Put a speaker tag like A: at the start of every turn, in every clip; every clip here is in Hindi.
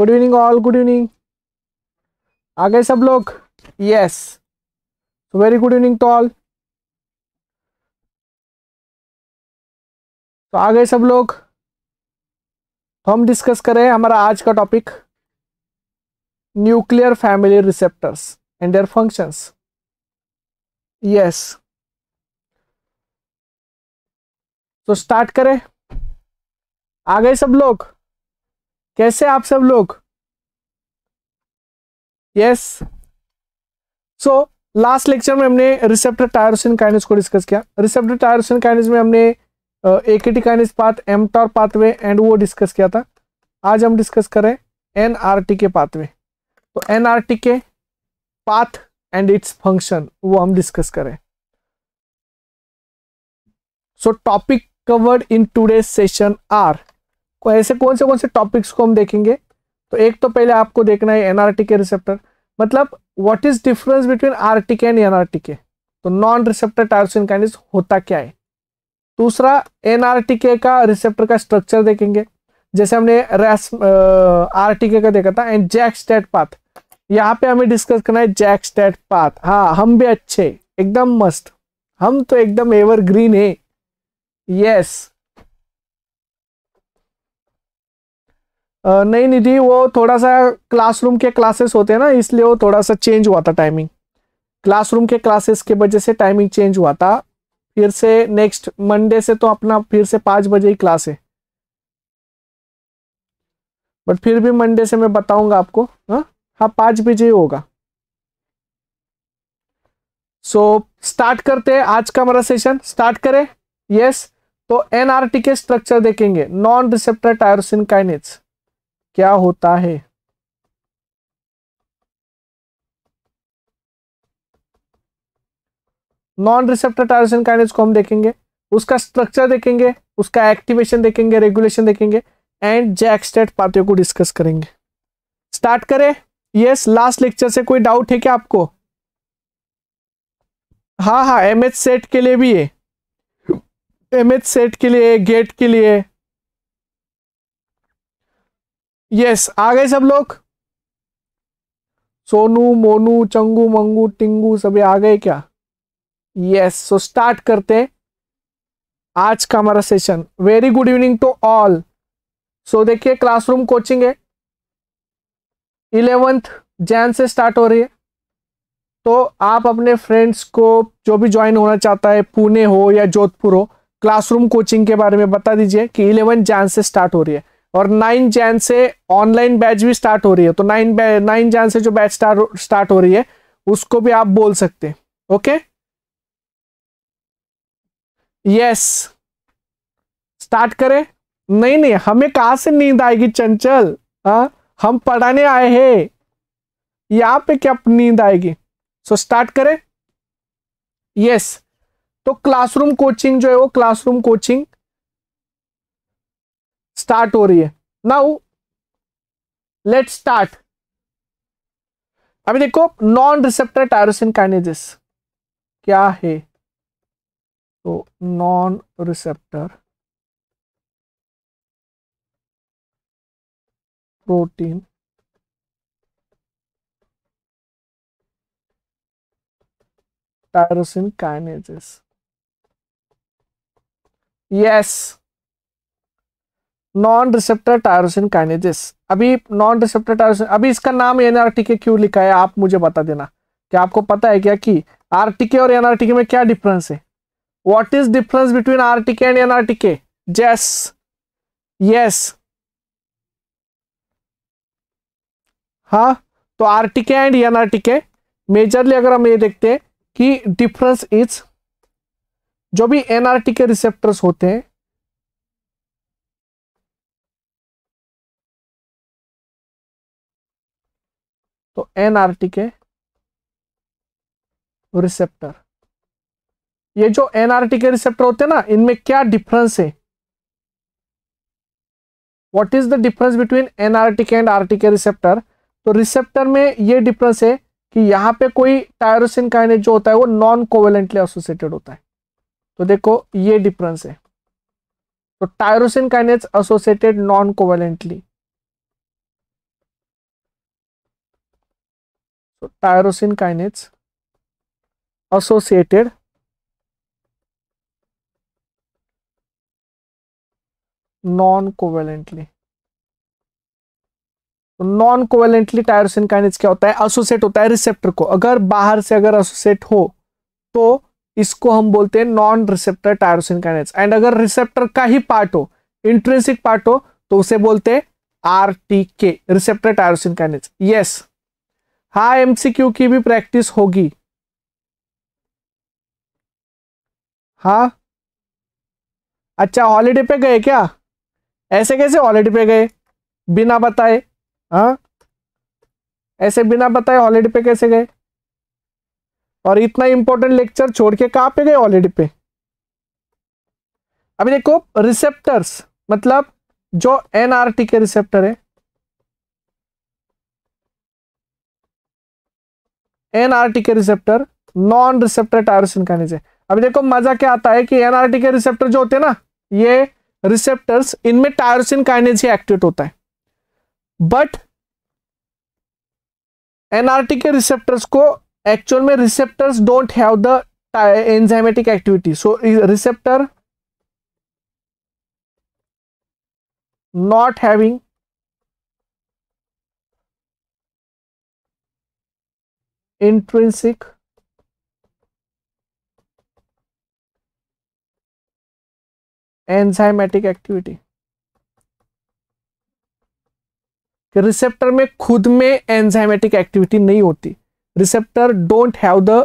A: Good evening all good evening आ गए सब लोग yes very good evening to all तो आ गए सब लोग तो हम डिस्कस करें हमारा आज का topic
B: nuclear family receptors and their functions yes
A: तो स्टार्ट करें आ गए सब लोग कैसे आप सब लोग
B: यस सो लास्ट लेक्चर में हमने रिसेप्टर टायरोसिन काइनेज को डिस्कस किया रिसेप्टर टायरोसिन काइनेज में हमने AKT kinase path mTOR pathway and वो डिस्कस किया था आज हम डिस्कस कर रहे हैं एनआरटी के पाथवे तो एनआरटी के पाथ एंड इट्स फंक्शन वो हम डिस्कस करें so topic covered in today session are को तो ऐसे कौन से कौन से टॉपिक्स को हम देखेंगे तो एक तो पहले आपको देखना है एनआरटी के रिसेप्टर मतलब what is difference between RT K and NRT K तो नॉन रिसेप्टर टायरोसिन काइनेज होता क्या है दूसरा एनआरटी के का रिसेप्टर का स्ट्रक्चर देखेंगे जैसे हमने रेस के का देखा था एंड जैक स्टेट पाथ यहाँ पे हमें डिस्कस करना है जैक स्टेट पाथ हाँ हम भी अच्छे एकदम मस्त हम तो एकदम एवर ग्रीन है यस नहीं निधि वो थोड़ा सा क्लासरूम के क्लासेस होते हैं ना इसलिए वो थोड़ा सा चेंज हुआ था टाइमिंग क्लासरूम के क्लासेस के वजह से टाइमिंग चेंज हुआ था फिर से नेक्स्ट मंडे से तो अपना फिर से पाँच बजे ही क्लास है बट फिर भी मंडे से मैं बताऊंगा आपको हाँ हाँ पाँच बजे ही होगा सो so, स्टार्ट करते हैं आज का हमारा सेशन स्टार्ट करें यस yes, तो एनआरटी के स्ट्रक्चर देखेंगे
A: नॉन रिसेप्टर टायरोसिन काइनेट्स क्या होता है
B: नॉन रिसेप्टर टायरोसिन काइनेज को हम देखेंगे उसका स्ट्रक्चर देखेंगे उसका एक्टिवेशन देखेंगे रेगुलेशन देखेंगे एंड जैक स्टेट पार्टियों को डिस्कस करेंगे स्टार्ट करें यस लास्ट लेक्चर से कोई डाउट है क्या आपको हाँ हाँ एम एच सेट के लिए भी है एम एच सेट के लिए गेट के लिए यस आ गए सब लोग सोनू मोनू चंगू मंगू टिंगू सभी आ गए क्या यस सो स्टार्ट करते हैं आज का हमारा session very good evening to all so देखिए क्लासरूम कोचिंग है इलेवेंथ जैन से स्टार्ट हो रही है तो आप अपने फ्रेंड्स को जो भी ज्वाइन होना चाहता है पुणे हो या जोधपुर हो क्लासरूम कोचिंग के बारे में बता दीजिए कि इलेवन जैन से स्टार्ट हो रही है और नाइन जैन से ऑनलाइन बैच भी स्टार्ट हो रही है तो नाइन नाइन जैन से जो बैच स्टार्ट स्टार्ट हो रही है उसको भी आप बोल सकते हैं ओके यस स्टार्ट करें नहीं नहीं हमें कहा से नींद आएगी चंचल हा? हम पढ़ाने आए हैं यहां पे क्या नींद आएगी सो so, स्टार्ट करें यस yes. तो क्लासरूम कोचिंग जो है वो क्लासरूम कोचिंग स्टार्ट हो रही है नाउ लेट स्टार्ट अभी देखो नॉन रिसेप्टर टायरोसिन काइनेजेस क्या है
A: तो non receptor protein tyrosine kinases yes
B: non receptor tyrosine kinases अभी नॉन रिसेप्टर टायरोसिन अभी इसका नाम एन क्यों लिखा है आप मुझे बता देना क्या आपको पता है क्या कि आर और एन में क्या डिफरेंस है what is difference between R and N जेस यस हाँ तो आर एंड एन मेजरली अगर हम ये देखते हैं कि डिफरेंस इज
A: जो भी एन रिसेप्टर्स होते हैं तो एनआरटी के रिसेप्टर
B: ये जो एनआरटी के रिसेप्टर होते हैं ना इनमें क्या डिफरेंस है what is the difference between K and R K receptor तो रिसेप्टर में ये डिफरेंस है कि यहां पे कोई टायरोसिन काइनेज जो होता है वो नॉन कोवेलेंटली एसोसिएटेड होता है तो देखो ये डिफरेंस है तो tyrosine kinase associated non covalently
A: So, tyrosine kinase associated non covalently non covalently tyrosine
B: kinase क्या होता है एसोसिएट होता है रिसेप्टर को अगर बाहर से अगर एसोसिएट हो तो इसको हम बोलते हैं non receptor tyrosine kinase and अगर रिसेप्टर का ही पार्ट हो इंट्रेंसिक पार्ट हो तो उसे बोलते हैं R T K receptor tyrosine kinase yes हाँ एमसीक्यू की भी प्रैक्टिस होगी हाँ अच्छा हॉलीडे पे गए क्या ऐसे कैसे हॉलीडे पे गए बिना बताए हाँ ऐसे बिना बताए हॉलीडे पे कैसे गए और इतना इंपॉर्टेंट लेक्चर छोड़ के कहाँ पे गए हॉलीडे पे अभी देखो रिसेप्टर्स मतलब जो एनआरटी के रिसेप्टर है NRT K receptor non receptor tyrosine kinase है अभी देखो मजा क्या आता है कि एनआरटी के रिसेप्टर जो होते हैं ना ये रिसेप्टर्स इनमें टायरोसिन काइनेज ही एक्टिवेट होता है बट एनआरटी के रिसेप्टर्स को एक्चुअल में receptors don't have the enzymatic
A: activity so receptor not having intrinsic enzymatic activity कि रिसेप्टर में खुद में एंजाइमेटिक
B: एक्टिविटी नहीं होती receptor don't have the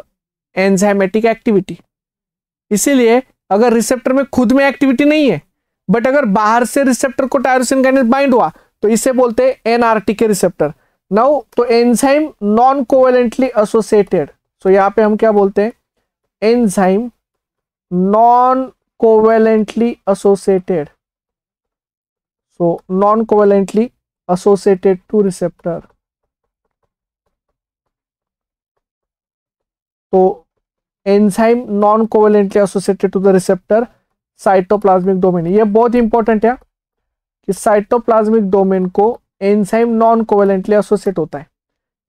B: enzymatic activity इसीलिए अगर रिसेप्टर में खुद में एक्टिविटी नहीं है बट अगर बाहर से रिसेप्टर को टायरोसिन बाइंड हुआ तो इसे बोलते हैं एनआरटी के रिसेप्टर नाउ तो enzyme non covalently associated so यहाँ पे हम क्या बोलते हैं enzyme non covalently associated so non covalently associated to receptor तो enzyme non covalently associated to the receptor cytoplasmic domain ये बहुत इंपॉर्टेंट है कि साइटोप्लाज्मिक डोमेन को एंजाइम नॉन कोवेलेंटली एसोसिएट होता है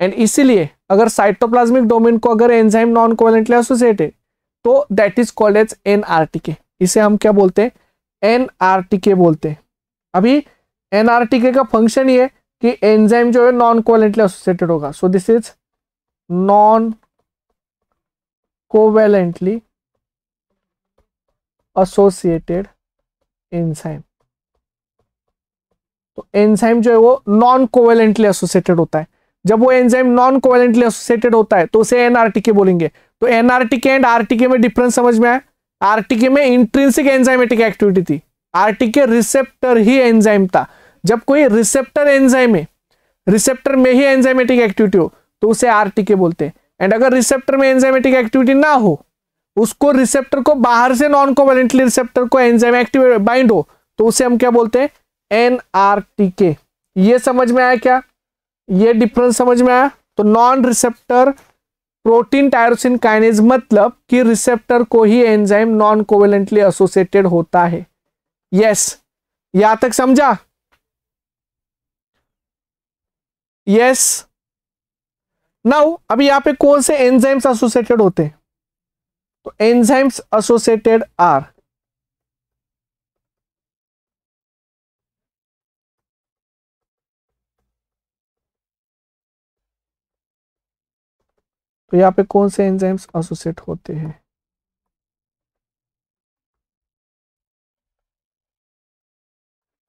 B: एंड इसीलिए अगर साइटोप्लाज्मिक डोमेन को अगर एंजाइम नॉन कोवेलेंटली है तो that is called as an इसे हम क्या बोलते हैं एन बोलते हैं अभी एन का फंक्शन ये कि एंजाइम जो है नॉन कोवेलेंटली एसोसिएटेड होगा so this is non covalently associated enzyme तो एंजाइम जो है वो नॉन कोवेलेंटली एसोसिएटेड होता है जब वो एंजाइम नॉन कोवेलेंटली एसोसिएटेड होता है तो उसे एनआरटीके बोलेंगे तो एनआरटीके एंड आरटीके में डिफरेंस समझ में आया आरटीके में इंट्रेंसिक एंजाइमेटिक एक्टिविटी थी आरटीके रिसेप्टर ही एंजाइम था जब कोई रिसेप्टर एंजाइम है रिसेप्टर में ही एंजाइमेटिक एक्टिविटी हो तो उसे आरटीके बोलते हैं एंड अगर रिसेप्टर में एंजाइमेटिक एक्टिविटी ना हो उसको रिसेप्टर को बाहर से नॉन कोवेलेंटली रिसेप्टर को एंजाइम एक्टिवेट बाइंड हो तो उसे हम क्या बोलते हैं एन आर टी के ये समझ में आया क्या ये डिफरेंस समझ में आया तो non receptor protein tyrosine kinase मतलब कि रिसेप्टर को ही एंजाइम नॉन कोवेलेंटली एसोसिएटेड होता है यस यहां तक समझा यस नाउ अभी यहां पे कौन से एंजाइम्स एसोसिएटेड होते हैं तो एंजाइम्स
A: एसोसिएटेड आर तो यहाँ पे कौन से एंजाइम्स एसोसिएट होते हैं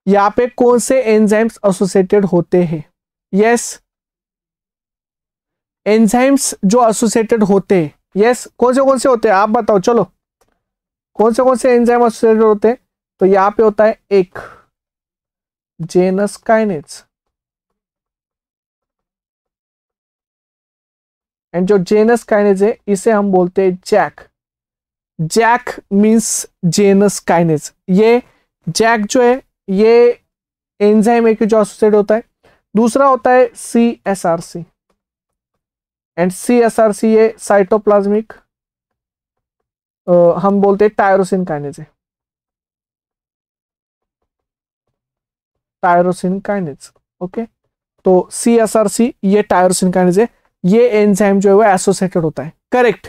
A: यहाँ पे कौन से एंजाइम्स एसोसिएटेड होते हैं यस
B: एंजाइम्स जो एसोसिएटेड होते हैं यस कौन से कौन से होते हैं आप बताओ चलो कौन से कौन से एंजाइम एसोसिएटेड होते हैं तो यहाँ पे होता है एक जेनस काइनेट्स एंड जो जेनस काइनेज है इसे हम बोलते हैं JAK JAK means Janus kinase ये जैक जो है ये एंजाइम एक जो एसोसिएट होता है दूसरा होता है C S R C and C S R C ये साइटोप्लाज्मिक हम बोलते हैं टायरोसिन तो काइनेज है टायरोसिन काइनेज ओके तो सी एस आर सी ये टायरोसिन काइनेज है ये एंजाइम जो है वो एसोसिएटेड होता है करेक्ट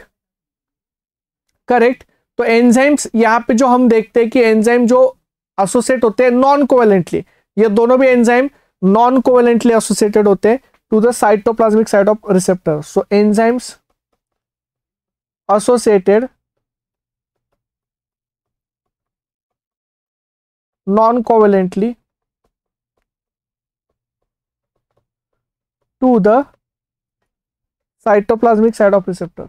B: करेक्ट तो एंजाइम्स यहां पे जो हम देखते हैं कि एंजाइम जो एसोसिएट होते हैं नॉन कोवेलेंटली ये दोनों भी एंजाइम नॉन कोवेलेंटली एसोसिएटेड होते हैं to the cytoplasmic side of receptor so enzymes associated
A: non covalently to the cytoplasmic side of receptor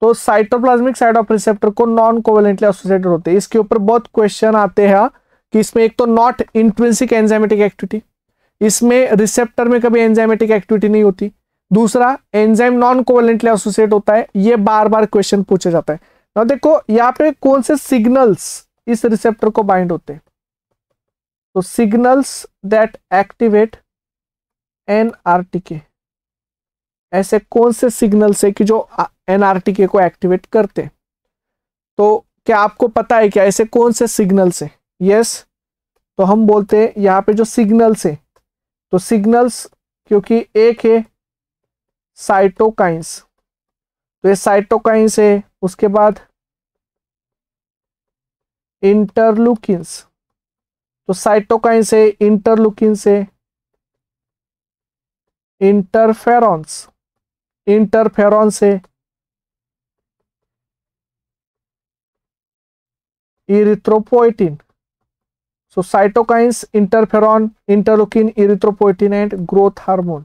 B: तो साइटोप्लाज्मिक साइड ऑफ रिसेप्टर को नॉन कोवेलेंटली एसोसिएटेड होते हैं इसके ऊपर बहुत क्वेश्चन आते हैं कि इसमें एक तो नॉट इंट्रेंसिक एंजाइमेटिक एक्टिविटी इसमें रिसेप्टर में कभी एंजाइमेटिक एक्टिविटी नहीं होती दूसरा एंजाइम नॉन कोवेलेंटली एसोसिएट होता है ये बार बार क्वेश्चन पूछा जाता है देखो यहाँ पे कौन से सिग्नल्स इस रिसेप्टर को बाइंड होते हैं तो सिग्नल्स दैट एक्टिवेट एन ऐसे कौन से सिग्नल्स है कि जो एन को एक्टिवेट करते हैं तो क्या आपको पता है क्या ऐसे कौन से सिग्नल्स है यस yes, तो हम बोलते हैं यहाँ पे जो सिग्नल्स है तो सिग्नल्स क्योंकि एक है साइटोकाइंस तो ये साइटोकाइंस है उसके बाद इंटरलुकिंस तो साइटोकाइन से इंटरलुकिन से इंटरफेर इंटरफेरॉन से erythropoietin so cytokines interferon interleukin erythropoietin and growth hormone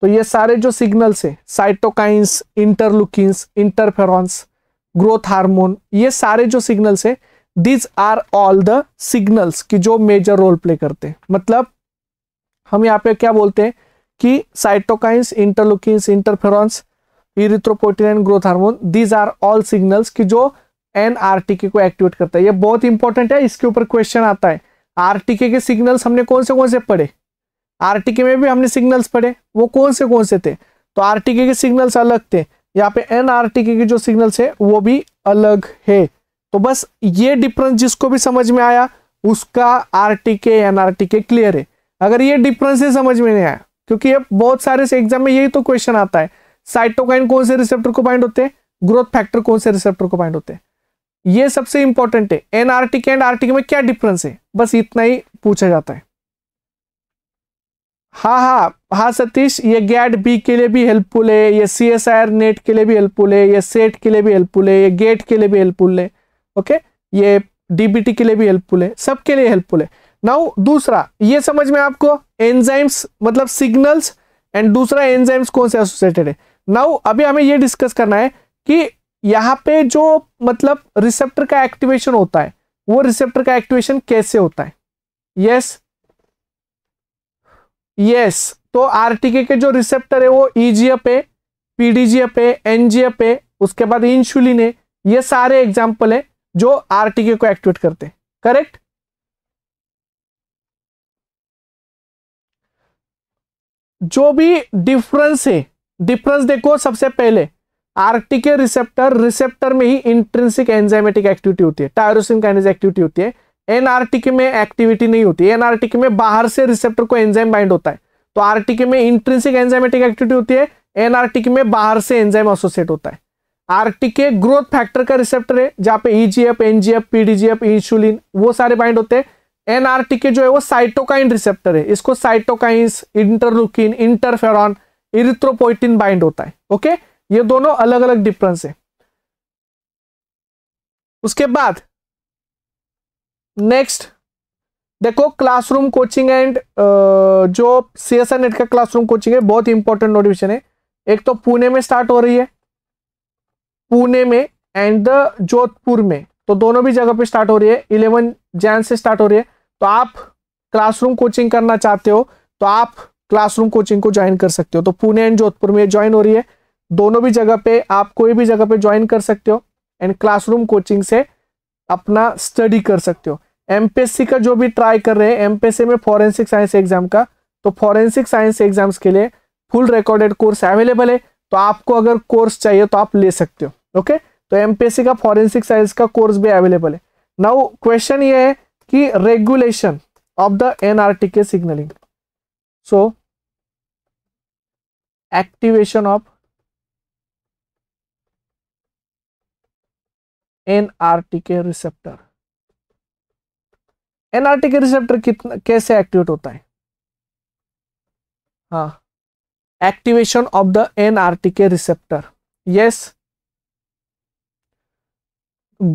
B: तो ये सारे जो सिग्नल्स है cytokines interleukins interferons growth hormone ये सारे जो सिग्नल्स है these are all the signals की जो मेजर रोल प्ले करते हैं मतलब हम यहाँ पे क्या बोलते हैं कि cytokines interleukins interferons erythropoietin and growth hormone these are all signals की जो एन को एक्टिवेट करता है ये बहुत इंपॉर्टेंट है इसके ऊपर क्वेश्चन आता है आरटीके के सिग्नल्स हमने कौन से कौन से पढ़े आरटीके में भी हमने सिग्नल्स पढ़े वो कौन से कौन से थे तो आरटीके के सिग्नल्स अलग थे यहाँ पे एन आर टी के जो सिग्नल्स है वो भी अलग है तो बस ये डिफरेंस जिसको भी समझ में आया उसका R T K N R T K clear है अगर ये डिफरेंस ही समझ में नहीं आया क्योंकि ये बहुत सारे से एग्जाम में यही तो क्वेश्चन आता है साइटोकाइन कौन से रिसेप्टर को बाइंड होते हैं ग्रोथ फैक्टर कौन से रिसेप्टर को बाइंड होते हैं ये सबसे इंपॉर्टेंट है एनआरटी के एंड आरटी के में क्या डिफरेंस है बस इतना ही पूछा जाता है हाँ हाँ हाँ सतीश ये गैट बी के लिए भी हेल्पफुल है ये C S I R NET के लिए भी हेल्पफुल है ये सेट के लिए भी हेल्पफुल है ये गेट के लिए भी हेल्पफुल है ओके ये डीबीटी के लिए भी हेल्पफुल है सबके लिए हेल्पफुल है नाउ दूसरा ये समझ में आपको एंजाइम्स मतलब सिग्नल्स एंड दूसरा एंजाइम्स कौन से एसोसिएटेड है नाउ अभी हमें ये डिस्कस करना है कि यहाँ पे जो मतलब रिसेप्टर का एक्टिवेशन होता है वो रिसेप्टर का एक्टिवेशन कैसे होता है यस yes, यस तो आरटीके के जो रिसेप्टर है वो ईजीएफ है पीडीजीएफ है एनजीएफ है उसके बाद इंसुलिन है ये सारे एग्जाम्पल है जो आरटीके को एक्टिवेट करते हैं करेक्ट जो भी डिफरेंस है डिफरेंस देखो सबसे पहले आरटीके रिसेप्टर रिसेप्टर में ही इंट्रेंसिक एंजाइमेटिक एक्टिविटी होती है टायरोसिन काइनेज एक्टिविटी होती है एनआरटिक में एक्टिविटी नहीं होती एनआरटिक में बाहर से रिसेप्टर को एंजाइम बाइंड होता है तो आरटिक में इंट्रेंसिक एंजाइमेटिक एक्टिविटी होती है एनआरटिक में बाहर से एंजाइम एसोसिएट होता है आरटिक ग्रोथ फैक्टर का रिसेप्टर है जहाँ पे ईजीएफ एनजीएफ पीडीजीएफ इंसुलिन वो सारे बाइंड होते हैं एनआरटिक जो है वो साइटोकाइन रिसेप्टर है इसको cytokines interleukin interferon erythropoietin bind होता है ओके ये दोनों अलग अलग डिफरेंस है उसके बाद नेक्स्ट देखो क्लासरूम कोचिंग एंड जो सी एस e का क्लासरूम कोचिंग है बहुत इंपॉर्टेंट नोटिफिकेशन है एक तो पुणे में स्टार्ट हो रही है पुणे में एंड द जोधपुर में तो दोनों भी जगह पे स्टार्ट हो रही है इलेवन जैन से स्टार्ट हो रही है तो आप क्लासरूम कोचिंग करना चाहते हो तो आप क्लासरूम कोचिंग को ज्वाइन कर सकते हो तो पुणे एंड जोधपुर में ज्वाइन हो रही है दोनों भी जगह पे आप कोई भी जगह पे ज्वाइन कर सकते हो एंड क्लासरूम कोचिंग से अपना स्टडी कर सकते हो एमपीएससी का जो भी ट्राई कर रहे हैं एमपीएससी में फॉरेंसिक साइंस एग्जाम का तो फॉरेंसिक साइंस एग्जाम्स के लिए फुल रिकॉर्डेड कोर्स अवेलेबल है तो आपको अगर कोर्स चाहिए तो आप ले सकते हो ओके तो एमपीएससी का फॉरेंसिक साइंस का कोर्स भी अवेलेबल है नाउ क्वेश्चन ये है कि regulation of the K signaling so activation of K receptor NRT K receptor कितना कैसे एक्टिवेट होता है हाँ activation of the NRT K receptor yes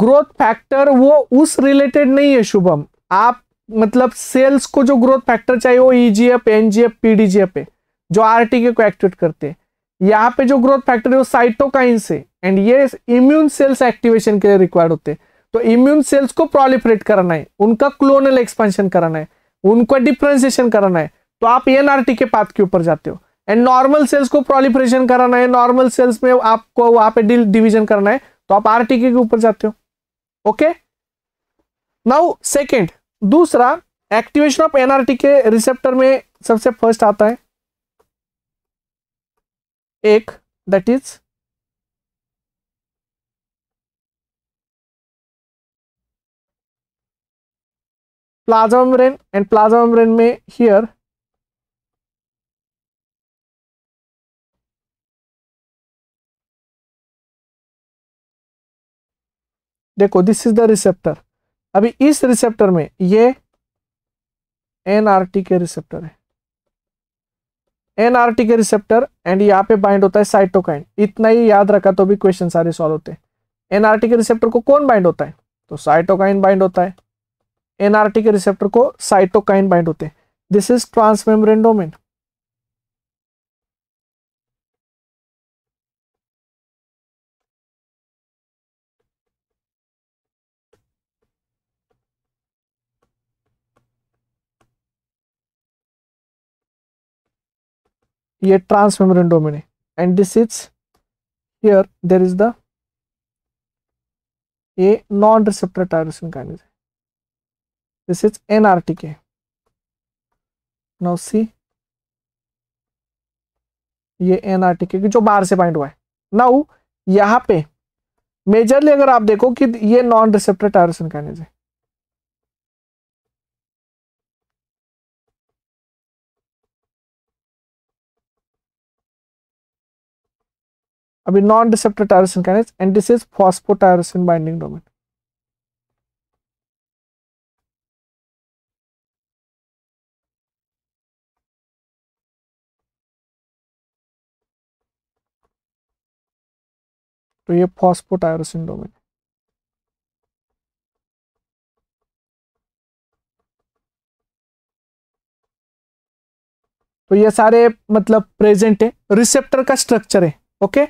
B: growth factor वो उस रिलेटेड नहीं है शुभम आप मतलब सेल्स को जो ग्रोथ फैक्टर चाहिए वो ईजीएफ एनजीएफ पीडीजीएफ है जो आरटीके को एक्टिवेट करते हैं यहाँ पे जो ग्रोथ फैक्टर है वो साइटोकाइन से एंड ये इम्यून सेल्स एक्टिवेशन के लिए रिक्वायर्ड होते हैं तो इम्यून सेल्स को प्रोलिफरेट करना है उनका क्लोनल एक्सपेंशन कराना है उनका डिफ्रेंसिएशन कराना है तो आप एनआरटी के पाथ के ऊपर जाते हो एंड नॉर्मल सेल्स को प्रोलिफरेशन कराना है नॉर्मल सेल्स में आपको वहां पे डिवीजन करना है तो आप आर के ऊपर जाते हो ओके नाउ सेकेंड दूसरा activation of NRT K receptor में सबसे फर्स्ट आता है
A: एक that is plasma membrane and plasma membrane may here देखो दिस इज द रिसेप्टर अभी इस रिसेप्टर में ये
B: एनआरटी के रिसेप्टर है एनआरटी के रिसेप्टर एंड यहाँ पे बाइंड होता है साइटोकाइन इतना ही याद रखा तो भी क्वेश्चन सारे सॉल्व होते हैं एनआरटी के रिसेप्टर को कौन बाइंड होता है तो साइटोकाइन बाइंड होता है एनआरटी के रिसेप्टर को
A: साइटोकाइन बाइंड होते हैं दिस इज ट्रांसमेम्ब्रेन डोमेन ये ट्रांसमेम्ब्रेन डोमेन है and this is here there is the
B: ये नॉन रिसेप्टर टायरोसिन काइनेज है this is nrtk now see ये एन आर टी जो बाहर से बाइंड हुआ है नाउ यहाँ पे मेजरली अगर आप
A: देखो कि ये नॉन रिसेप्टर टायरोसिन है अभी non receptor tyrosine kinase and this is tyrosine binding domain तो ये फॉस्फोटायरोसिन डोमेन तो ये सारे मतलब प्रेजेंट है
B: रिसेप्टर का स्ट्रक्चर है ओके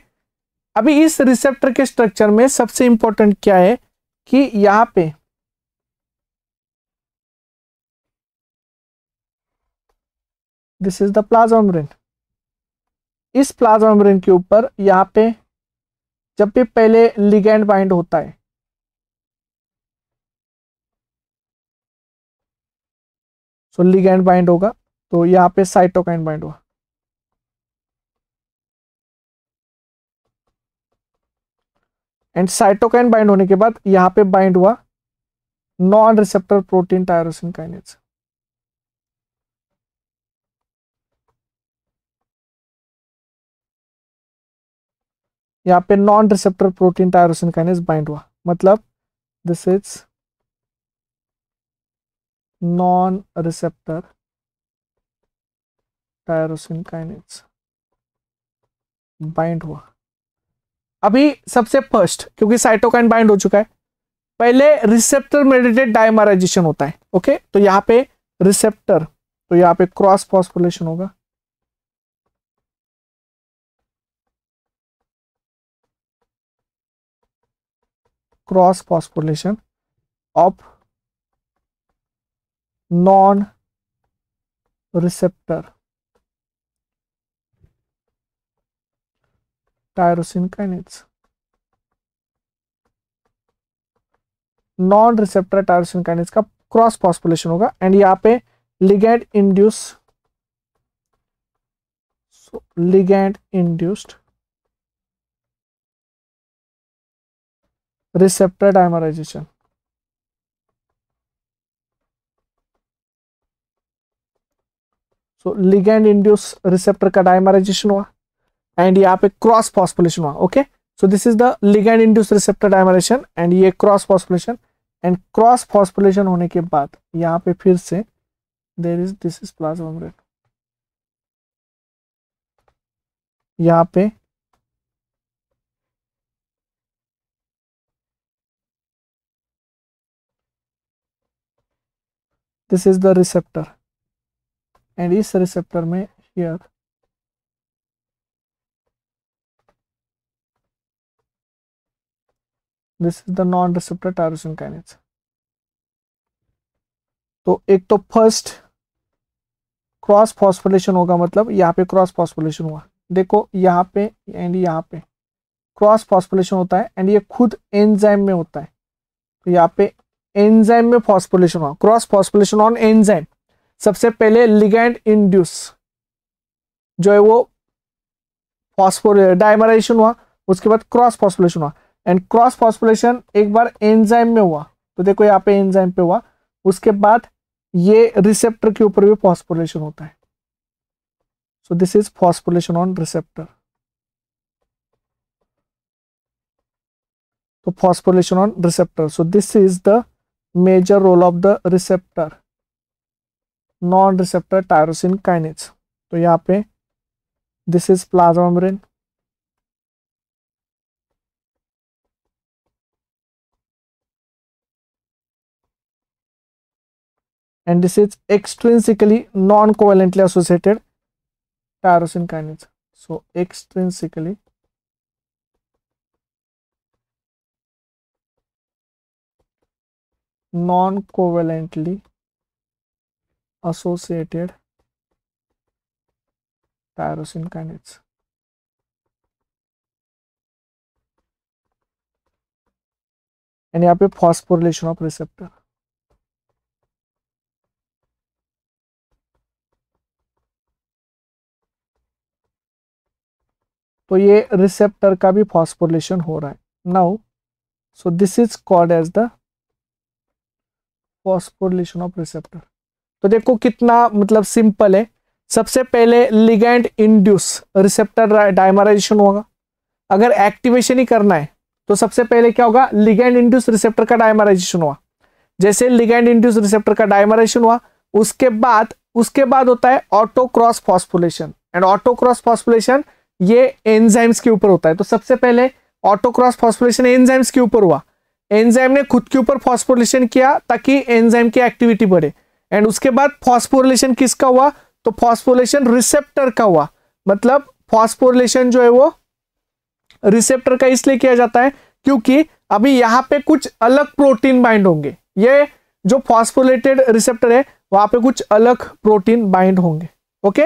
B: अभी इस रिसेप्टर के स्ट्रक्चर में सबसे इंपॉर्टेंट
A: क्या है कि यहां पे this is the plasma membrane इस प्लाज्मा मेम्ब्रेन के ऊपर यहां पे जब भी पहले लिगेंड बाइंड होता है सो लिगेंड बाइंड होगा तो यहां पे साइटोकाइन बाइंड हुआ एंड साइटोकाइन
B: बाइंड होने के बाद यहां पे बाइंड हुआ non receptor protein tyrosine kinase
A: यहाँ पे non receptor protein tyrosine kinase bind हुआ मतलब this is non
B: receptor tyrosine kinase bind हुआ अभी सबसे फर्स्ट क्योंकि साइटोकाइन बाइंड हो चुका है पहले रिसेप्टर मेडिटेड डायमराइजेशन होता है ओके तो यहाँ पे
A: रिसेप्टर तो यहाँ पे क्रॉस फॉस्फोलेशन होगा cross phosphorylation of non receptor
B: tyrosine kinase non receptor tyrosine kinase का क्रॉस पॉस्पुलेशन होगा एंड यहां
A: पे ligand induce ligand induced receptor dimerization
B: so ligand induce receptor का डायमराइजेशन हुआ एंड यहाँ पे क्रॉस फॉस्फोलेशन हुआ okay so this is the ligand induce receptor dimerization and ये cross phosphorylation and cross phosphorylation होने के बाद यहाँ पे फिर से
A: there is this is plasma membrane यहाँ पे this is the receptor and इस रिसेप्टर में here this is the non receptor tyrosine kinase तो एक तो
B: फर्स्ट क्रॉस फॉस्फोलेशन होगा मतलब यहाँ पे क्रॉस फॉस्फोलेशन हुआ देखो यहाँ पे एंड यहाँ पे क्रॉस फॉस्फोलेशन होता है एंड ये खुद एंजाइम में होता है तो यहाँ पे एंजाइम में फॉस्पोलेशन हुआ क्रॉस फॉस्पोलेशन ऑन एंजाइम सबसे पहले लिगैंड इंड्यूस जो है वो फॉस्फोर डायमराइजेशन हुआ उसके बाद क्रॉस फॉस्फोलेशन हुआ एंड क्रॉस फॉस्फोलेशन एक बार एंजाइम में हुआ तो देखो यहाँ पे एंजाइम पे हुआ उसके बाद ये रिसेप्टर के ऊपर भी फॉस्फोलेशन होता है so this is phosphorylation on receptor तो phosphorylation on receptor so this is the major role of the receptor non receptor tyrosine kinase तो यहाँ पे this is
A: plasma membrane and this is extrinsically non-covalently associated tyrosine kinase so extrinsically non-covalently associated tyrosine kinases. And यहाँ पे फॉस्फोरिलेशन ऑफ रिसेप्टर तो ये रिसेप्टर का भी फॉस्फोरिलेशन हो रहा है now so
B: this is called as the phosphorylation of receptor तो देखो कितना मतलब सिंपल है सबसे पहले लिगेंड इंड्यूस रिसेप्टर डायमराइजेशन होगा अगर एक्टिवेशन ही करना है तो सबसे पहले क्या होगा लिगेंड इंड्यूस रिसेप्टर का डायमराइजेशन हुआ जैसे लिगेंड इंड्यूस रिसेप्टर का डायमराइजेशन हुआ उसके बाद उसके बाद होता है auto cross phosphorylation and auto cross phosphorylation ये एंजाइम्स के ऊपर होता है तो सबसे पहले ऑटोक्रॉस फॉस्फोलेशन एंजाइम्स के ऊपर हुआ एंजाइम ने खुद के ऊपर फॉस्फोरिलेशन किया ताकि एंजाइम की एक्टिविटी बढ़े एंड उसके बाद फॉस्फोरिलेशन किसका हुआ तो फॉस्फोरिलेशन रिसेप्टर का हुआ मतलब फॉस्फोरिलेशन जो है वो रिसेप्टर का इसलिए किया जाता है क्योंकि अभी यहाँ पे कुछ अलग प्रोटीन बाइंड होंगे ये जो फॉस्फोलेटेड रिसेप्टर है वहां पे कुछ अलग प्रोटीन बाइंड होंगे okay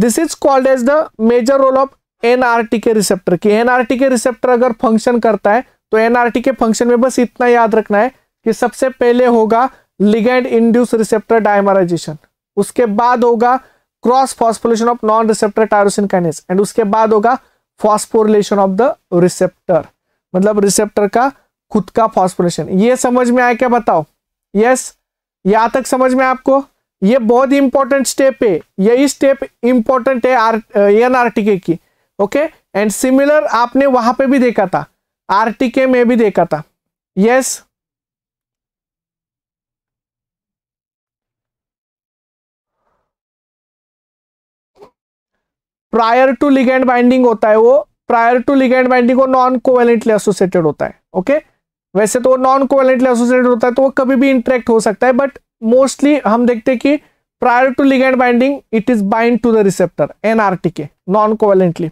B: this is called as the major role of NRT K receptor की एनआरटी के रिसेप्टर अगर फंक्शन करता है तो एनआरटी के फंक्शन में बस इतना याद रखना है कि सबसे पहले होगा लिगेंड इंड्यूस रिसेप्टर डायमराइजेशन उसके बाद होगा cross phosphorylation of non receptor tyrosine kinase and उसके बाद होगा फॉस्फोरिलेशन ऑफ द रिसेप्टर मतलब रिसेप्टर का खुद का फॉस्फोलेशन ये समझ में आया क्या बताओ यस यहां तक समझ में आपको ये बहुत इंपॉर्टेंट स्टेप है यही स्टेप इंपॉर्टेंट है एनआरटी के की ओके एंड सिमिलर आपने वहां पे भी देखा था आरटीके में भी
A: देखा था yes prior to ligand binding होता है वो प्रायर टू लिगेंड बाइंडिंग वो नॉन कोवेलेंटली एसोसिएटेड होता है
B: ओके okay? वैसे तो वो नॉन कोवेलेंटली एसोसिएटेड होता है तो वो कभी भी इंटरेक्ट हो सकता है बट मोस्टली हम देखते हैं कि prior to ligand binding it is bind to the receptor NRTK non covalently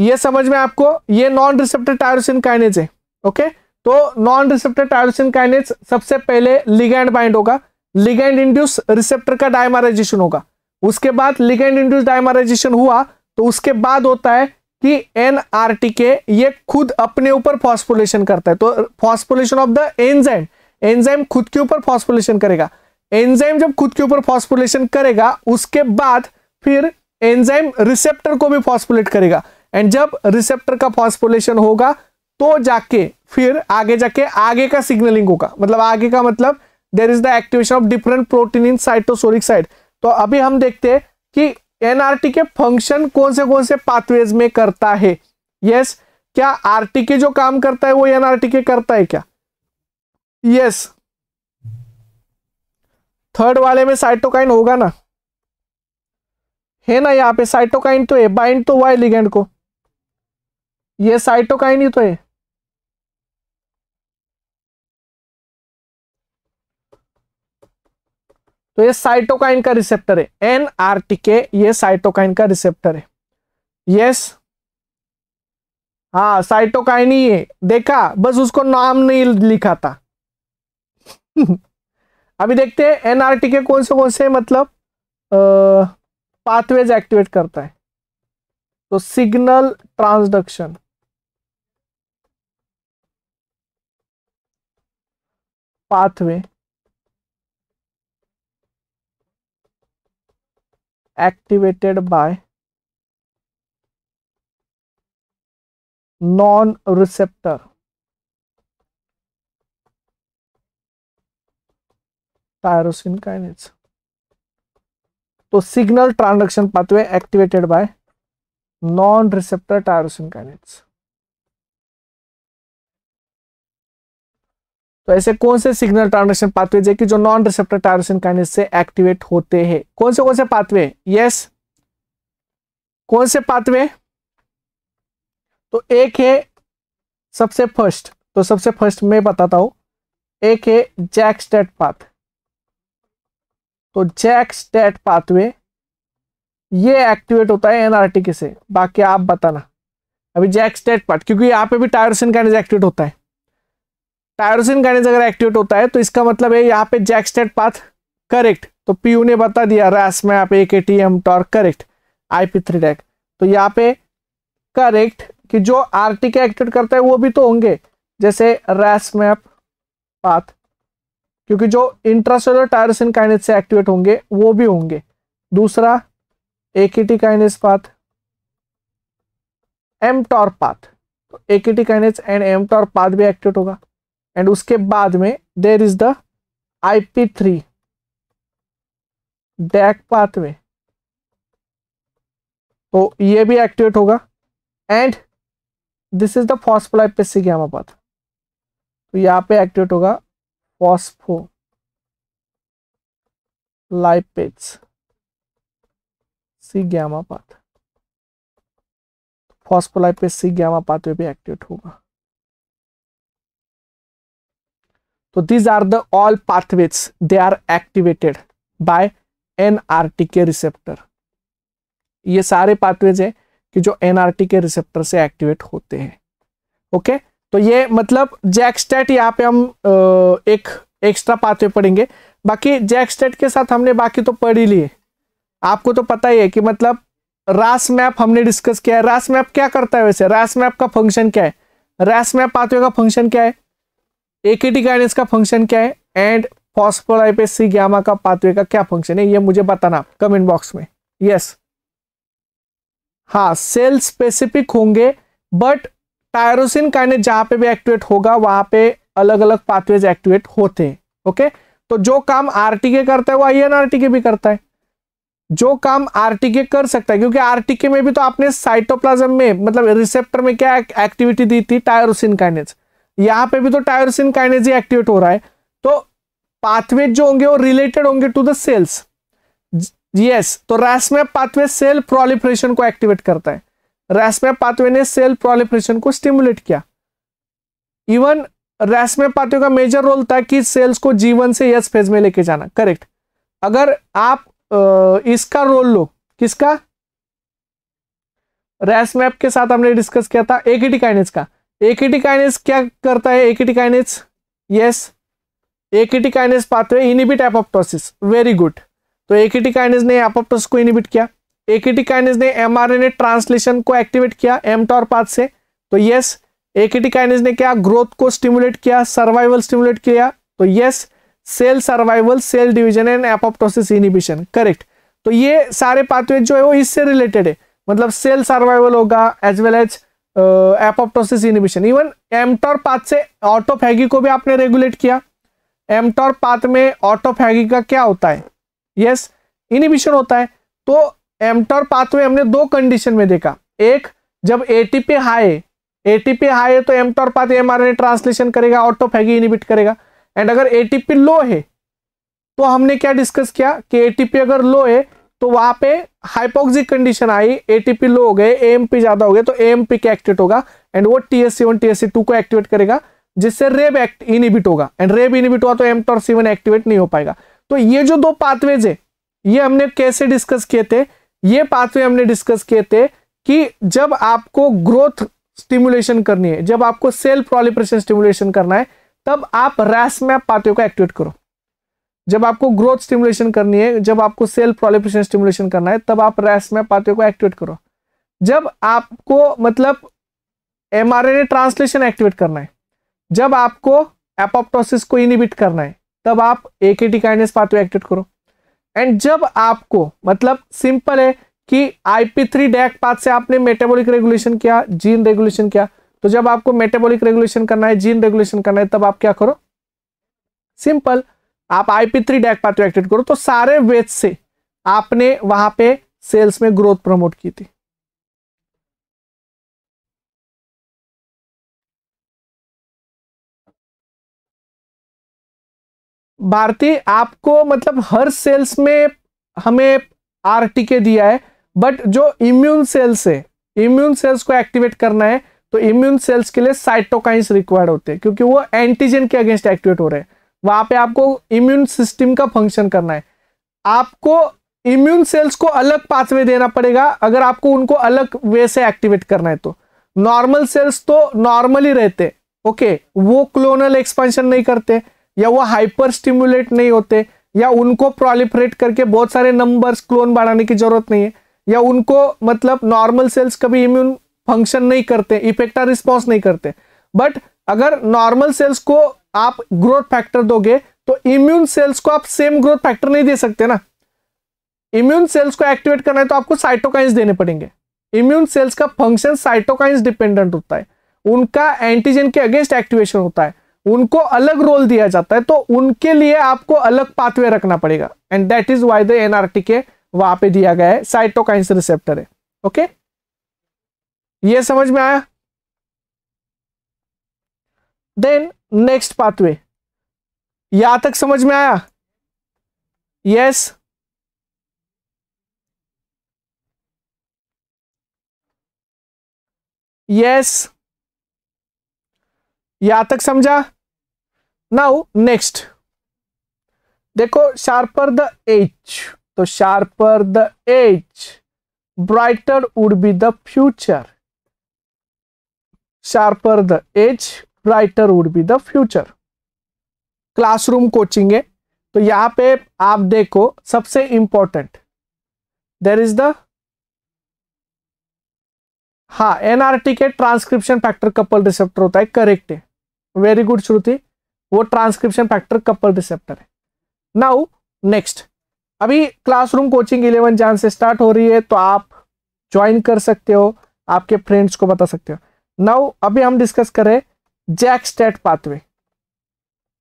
B: ये समझ में आपको ये नॉन रिसेप्टर टायरोसिन काइनेज है ओके तो नॉन रिसेप्टर टायरोसिन काइनेज सबसे पहले लिगैंड बाइंड होगा लिगैंड इंड्यूस रिसेप्टर का डायमाराइजेशन होगा उसके बाद लिगैंड इंड्यूस डायमाराइजेशन हुआ तो उसके बाद होता है कि एन आर टी के ये खुद अपने ऊपर फॉस्फोलेशन करता है तो phosphorylation of the enzyme enzyme खुद के ऊपर फॉस्फोलेशन करेगा एंजाइम जब खुद के ऊपर फॉस्फोलेशन करेगा उसके बाद फिर एंजाइम रिसेप्टर को भी फॉस्फोलेट करेगा एंड जब रिसेप्टर का फॉस्पोलेशन होगा तो जाके फिर आगे जाके आगे का सिग्नलिंग होगा मतलब आगे का मतलब there is the activation of different protein in cytosolic side तो अभी हम देखते हैं कि एनआरटी के फंक्शन कौन से कौन से पाथवेज में करता है यस yes, क्या आरटी के जो काम करता है वो एनआरटी के करता है क्या यस yes. थर्ड वाले में साइटोकाइन होगा ना है ना यहाँ पे
A: साइटोकाइन तो है बाइंड तो हुआ है लिगेंड को ये साइटोकाइन ही तो है तो ये साइटोकाइन तो का रिसेप्टर है एन आर टी के ये साइटोकाइन का
B: रिसेप्टर है यस हाँ साइटोकाइन ही है देखा बस उसको नाम नहीं लिखा था अभी देखते हैं एनआरटी के कौन से कौन से मतलब पाथवेज एक्टिवेट करता है
A: तो signal transduction pathway activated by non receptor
B: tyrosine kinase तो signal transduction pathway activated
A: by non receptor tyrosine kinase तो ऐसे कौन से सिग्नल ट्रांजेक्शन पाथवे है कि जो नॉन रिसेप्टर
B: ट्रांजेक्शन कहने से एक्टिवेट होते हैं कौन से कौन से पाथवे यस कौन से पाथवे तो एक है सबसे फर्स्ट तो सबसे फर्स्ट मैं बताता हूं एक है जैक स्टेट पाथ तो जैक स्टेट पाथवे ये एक्टिवेट होता है एनआरटी के से बाकी आप बताना अभी जैक स्टेट पाथ क्योंकि यहाँ पे भी टायरोसिन काइनेज एक्टिवेट होता है टायरोसिन गाइनेज अगर एक्टिवेट होता है तो इसका मतलब है यहाँ पे जैक स्टेट पाथ करेक्ट तो पीयू ने बता दिया रैस में यहाँ पे A K T M TOR correct I P three DAG तो यहाँ पे करेक्ट कि जो आर टी का एक्टिवेट करता है वो भी तो होंगे जैसे रैस मैप पाथ क्योंकि जो इंट्रासोलर टायरोसिन काइनेज से एक्टिवेट होंगे वो भी होंगे दूसरा A K T kinase path M TOR path तो A K T kinase and M TOR path भी एक्टिवेट होगा एंड उसके बाद में there is the I P three DAG pathway तो ये भी एक्टिवेट होगा and this is the C gamma path तो यहाँ पे एक्टिवेट होगा phospholipase C gamma path phospholipase सी गैमा पाथवे भी एक्टिवेट होगा तो these are the
A: all pathways they are
B: activated by N R T K receptor ये सारे पाथवेज है कि जो N R T K receptor से एक्टिवेट होते हैं ओके तो ये मतलब जैकस्टेट यहाँ पे हम एक एक्स्ट्रा पाथवे पढ़ेंगे बाकी जैकस्टेट के साथ हमने बाकी तो पढ़ ही लिए आपको तो पता ही है कि मतलब रास मैप हमने डिस्कस किया है रास मैप क्या करता है वैसे रास मैप का फंक्शन क्या है रास मैप पाथवे का फंक्शन क्या है एकेटी गाइडेंस का फंक्शन क्या है एंड फॉस्फोलाइपेस सी ग्यामा का पाथवे का क्या फंक्शन है ये मुझे बताना कमेंट बॉक्स में यस yes. हाँ सेल स्पेसिफिक होंगे बट टायरोसिन काइनेस जहां पे भी एक्टिवेट होगा वहां पे अलग अलग पाथवेज एक्टिवेट होते हैं ओके तो जो काम आरटीके करता है वो आई टीके भी करता है जो काम आरटीके कर सकता है क्योंकि आरटीके में भी तो आपने साइटोप्लाज्म में मतलब रिसेप्टर में क्या एक्टिविटी दी थी टायरोसिन काइनेस यहां पे भी तो टायरोसिन काइनेजी एक्टिवेट हो रहा है तो पाथवे जो होंगे वो रिलेटेड होंगे टू द सेल्स यस तो रैसमैप पाथवे सेल प्रोलिफ्रेशन को एक्टिवेट करता है रैसमैप पाथवे ने सेल प्रोलिफ्रेशन को स्टिमुलेट किया इवन रैसमैप पाथवे का मेजर रोल था कि सेल्स को जीवन से यस फेज में लेके जाना करेक्ट अगर आप इसका रोल लो किसका रैसमैप के साथ हमने डिस्कस किया था एकेटी काइनेज का एकेटी काइनेस क्या करता है AKT kinase yes AKT kinase pathway inhibit apoptosis very good तो एकेटी काइनेस ने एपोप्टोसिस को इनिबिट किया एकेटी काइनेस ने एमआरएनए ट्रांसलेशन को एक्टिवेट किया एमटॉर पाथ से तो यस एकेटी काइनेस ने क्या ग्रोथ को स्टिमुलेट किया सर्वाइवल स्टिमुलेट किया तो yes cell survival cell division and apoptosis inhibition correct तो ये सारे पाथवे जो है वो इससे रिलेटेड है मतलब सेल सर्वाइवल होगा as well as apoptosis inhibition even mTOR path से ऑटोफैगी को भी आपने रेगुलेट किया एमटोर पाथ में ऑटोफैगी का क्या होता है यस yes, इनिबिशन होता है तो एमटोर पाथ में हमने दो कंडीशन में देखा एक जब एटीपी हाई एटीपी हाई है तो एमटोर पाथ एमआरएनए ट्रांसलेशन करेगा ऑटोफैगी इनिबिट करेगा एंड अगर एटीपी लो है तो हमने क्या डिस्कस किया कि एटीपी अगर लो है तो वहां पे हाइपोक्सिक कंडीशन आई एटीपी लो हो गए एएमपी ज्यादा हो गए तो एएमपी के एक्टिवेट होगा एंड वो टीएससी वन टीएससी टू को एक्टिवेट करेगा जिससे रेब एक्ट इनिबिट होगा एंड रेब इनिबिट हुआ तो एम टॉर सी एक्टिवेट नहीं हो पाएगा तो ये जो दो पाथवेज है ये हमने कैसे डिस्कस किए थे ये पाथवे हमने डिस्कस किए थे कि जब आपको ग्रोथ स्टिमुलेशन करनी है जब आपको सेल प्रोलिपरेशन स्टिमुलेशन करना है तब आप रैसमैप पाथवे को एक्टिवेट करो जब आपको ग्रोथ स्टिमुलेशन करनी है जब आपको सेल प्रोलिपेशन स्टिमुलेशन करना है तब आप रैस में पाथवे को एक्टिवेट करो जब आपको मतलब एम ट्रांसलेशन एक्टिवेट करना है जब आपको एपोप्टोसिस को इनिबिट करना है तब आप एकेटी काइनेस पाथवे एक्टिवेट करो एंड जब आपको मतलब सिंपल है कि आईपी थ्री डैक पाथ से आपने मेटाबॉलिक रेगुलेशन किया जीन रेगुलेशन किया तो जब आपको मेटाबॉलिक रेगुलेशन करना है जीन रेगुलेशन करना है तब आप क्या करो सिंपल आप I P three DAG part
A: active करो तो सारे वेज से आपने वहां पे सेल्स में ग्रोथ प्रमोट की थी भारती आपको मतलब हर सेल्स में हमें आर टीके दिया है बट जो इम्यून
B: सेल्स है इम्यून सेल्स को एक्टिवेट करना है तो इम्यून सेल्स के लिए साइटोकाइंस रिक्वायर्ड होते हैं क्योंकि वो एंटीजन के अगेंस्ट एक्टिवेट हो रहे हैं वहां पे आपको इम्यून सिस्टम का फंक्शन करना है आपको इम्यून सेल्स को अलग पाथवे देना पड़ेगा अगर आपको उनको अलग वे से एक्टिवेट करना है तो नॉर्मल सेल्स तो नॉर्मल ही रहते ओके वो क्लोनल एक्सपेंशन नहीं करते या वो हाइपर स्टिमुलेट नहीं होते या उनको प्रोलिफरेट करके बहुत सारे नंबर्स क्लोन बढ़ाने की जरूरत नहीं है या उनको मतलब नॉर्मल सेल्स कभी इम्यून फंक्शन नहीं करते इफेक्टा रिस्पॉन्स नहीं करते बट अगर नॉर्मल सेल्स को आप ग्रोथ फैक्टर दोगे तो इम्यून सेल्स को आप सेम ग्रोथ फैक्टर नहीं दे सकते ना इम्यून सेल्स को एक्टिवेट करना है तो आपको साइटोकाइंस देने पड़ेंगे इम्यून सेल्स का फंक्शन साइटोकाइंस डिपेंडेंट होता है उनका एंटीजन के अगेंस्ट एक्टिवेशन होता है उनको अलग रोल दिया जाता है तो उनके लिए आपको अलग पाथवे रखना पड़ेगा and that is why the NRT K वहां पे दिया गया है साइटोकाइंस रिसेप्टर है ओके okay? ये समझ में आया देन नेक्स्ट पाथवे यहां तक समझ में आया
A: यस yes. Yes yes. यहां तक समझा नाउ नेक्स्ट देखो
B: शार्पर द एच तो sharper the edge brighter would be the future sharper the edge brighter would be the future classroom coaching है तो यहां पे आप देखो सबसे important there is the ah NRT K transcription factor couple receptor होता है करेक्ट है वेरी गुड श्रुति वो ट्रांसक्रिप्शन फैक्टर कपल रिसेप्टर है नाउ नेक्स्ट अभी क्लासरूम कोचिंग इलेवन जान से स्टार्ट हो रही है तो आप ज्वाइन कर सकते हो आपके फ्रेंड्स को बता सकते हो नाउ अभी हम डिस्कस करें जैकस्टेट पाथवे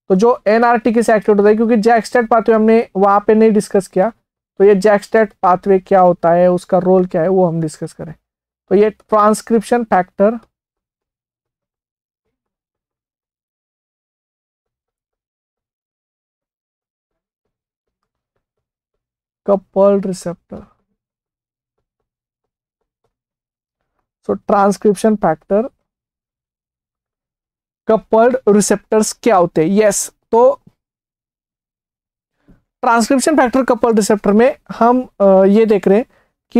B: तो जो एनआरटी के सेक्टर होता है क्योंकि स्टेट पाथवे हमने वहां पे नहीं डिस्कस किया तो ये स्टेट पाथवे क्या होता है उसका रोल क्या है वो हम डिस्कस
A: करें तो ये transcription factor couple receptor
B: so transcription factor coupled receptors क्या होते हैं यस तो ट्रांसक्रिप्शन फैक्टर कपल रिसेप्टर में हम ये देख रहे हैं कि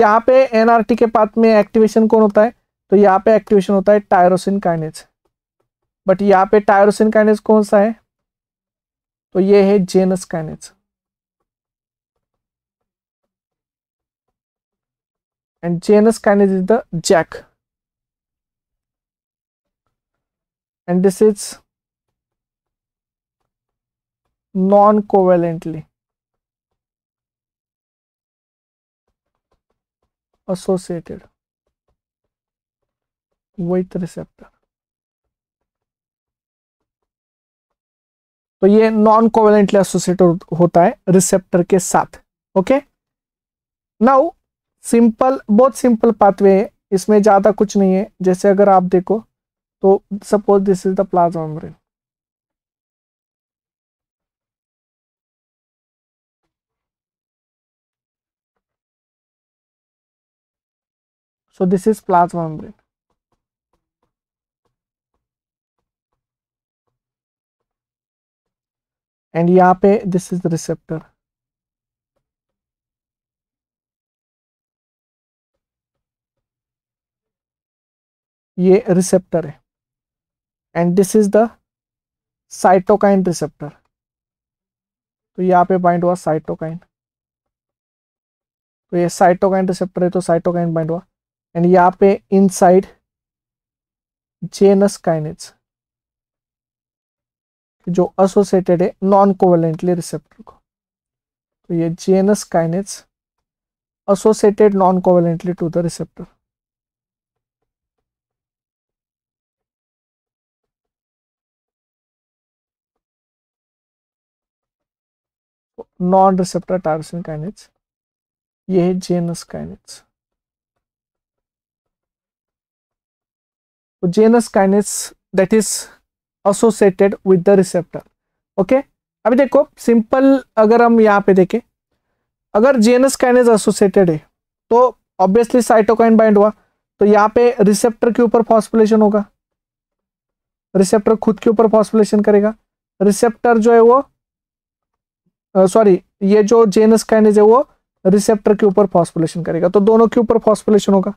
B: यहाँ पे एनआरटी के पाथ में एक्टिवेशन कौन होता है तो यहाँ पे एक्टिवेशन होता है टायरोसिन काइनेज बट यहाँ पे टायरोसिन काइनेज कौन सा है तो ये है Janus kinase and Janus kinase is the JAK
A: and this is non-covalently associated with receptor तो ये नॉन कोवेलेंटली एसोसिएटेड
B: होता है रिसेप्टर के साथ ओके नाउ सिंपल बहुत सिंपल पाथवे है इसमें ज़्यादा कुछ नहीं है जैसे अगर आप देखो तो suppose
A: this is the plasma membrane so this is plasma membrane and यहां पे दिस इज द रिसेप्टर ये रिसेप्टर है and this is the cytokine receptor तो
B: यहाँ पे बाइंड हुआ साइटोकाइन तो ये साइटोकाइन रिसेप्टर है तो साइटोकाइन बाइंड हुआ एंड यहाँ पे इनसाइड जेनस काइनेज जो एसोसिएटेड है नॉन कोवेलेंटली रिसेप्टर को तो ये Janus kinase associated non covalently
A: to the receptor non receptor tyrosine kinase ये है Janus kinase
B: Janus kinase that is associated with the receptor okay अभी देखो सिंपल अगर हम यहां पे देखें अगर जेनस काइनेज एसोसिएटेड है तो ऑब्वियसली साइटोकाइन बाइंड हुआ तो यहां पे रिसेप्टर के ऊपर फॉस्फुलेशन होगा रिसेप्टर खुद के ऊपर फॉस्फुलेशन करेगा रिसेप्टर जो है वो सॉरी ये जो जेनस काइनेज है वो रिसेप्टर के ऊपर फॉस्फोलेशन करेगा तो दोनों के ऊपर फॉस्फोलेशन होगा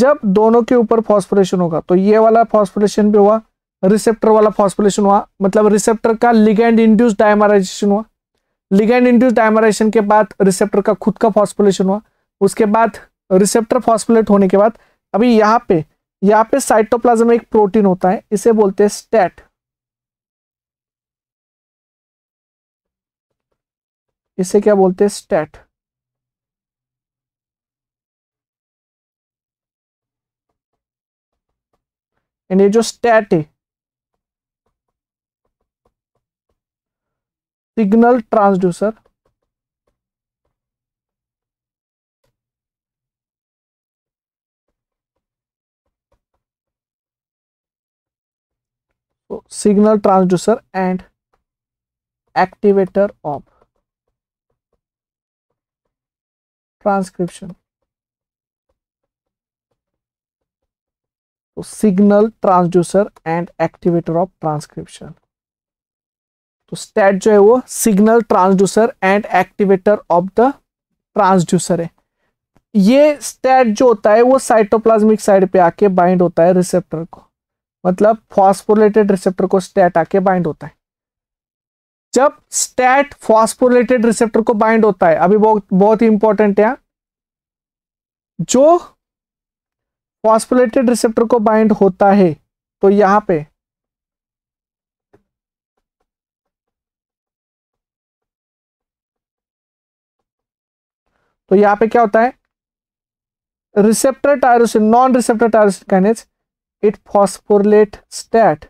B: जब दोनों के ऊपर फॉस्फोलेशन होगा तो ये वाला फॉस्फोलेशन भी हुआ रिसेप्टर वाला फॉस्फोलेशन हुआ मतलब रिसेप्टर का लिगेंड इंड्यूस डायमराइजेशन हुआ लिगेंड इंड्यूस डायमराइजेशन के बाद रिसेप्टर का खुद का फॉस्फोलेशन हुआ उसके बाद रिसेप्टर फॉस्फोलेट होने के बाद अभी यहाँ पे यहाँ पे साइटोप्लाज्म एक प्रोटीन होता है इसे
A: बोलते हैं स्टैट इसे क्या बोलते हैं स्टेट एंड ये जो स्टेट है सिग्नल ट्रांसड्यूसर तो signal transducer and activator of transcription तो signal transducer
B: and activator of transcription तो स्टैट जो है वो signal transducer and activator of the transducer है ये स्टैट जो होता है वो साइटोप्लाज्मिक साइड पे आके बाइंड होता है रिसेप्टर को मतलब फॉस्फोलेटेड रिसेप्टर को स्टैट आके बाइंड होता है जब स्टैट फॉस्फोरेटेड रिसेप्टर को बाइंड होता है अभी बहुत बहुत ही इंपॉर्टेंट है जो फॉस्फोलेटेड रिसेप्टर को बाइंड होता है तो यहां पे
A: तो यहां पे क्या होता है
B: receptor tyrosine non receptor tyrosine kinase it phosphorylate STAT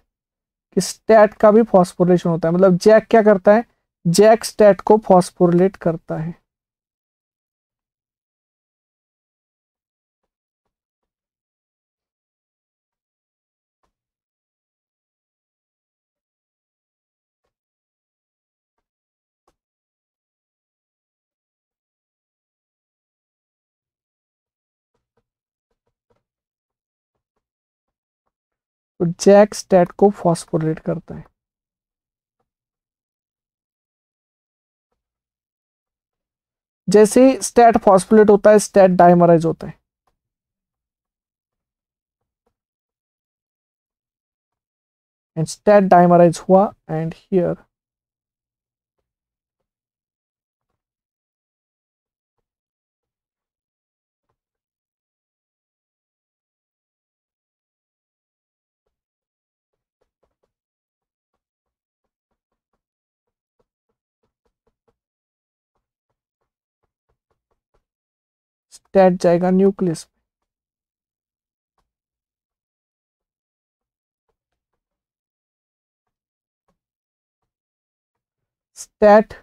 B: कि स्टैट का भी फॉस्फोरिलेशन होता है मतलब जैक क्या करता है जैक स्टैट
A: को फॉस्फोरिलेट करता है जैक तो स्टेट को फॉस्फोरेट करता है जैसे स्टेट फॉस्फोलेट होता है स्टेट डायमराइज होता है एंड स्टेट डायमराइज हुआ एंड हियर टैट जाएगा न्यूक्लियस में स्टैट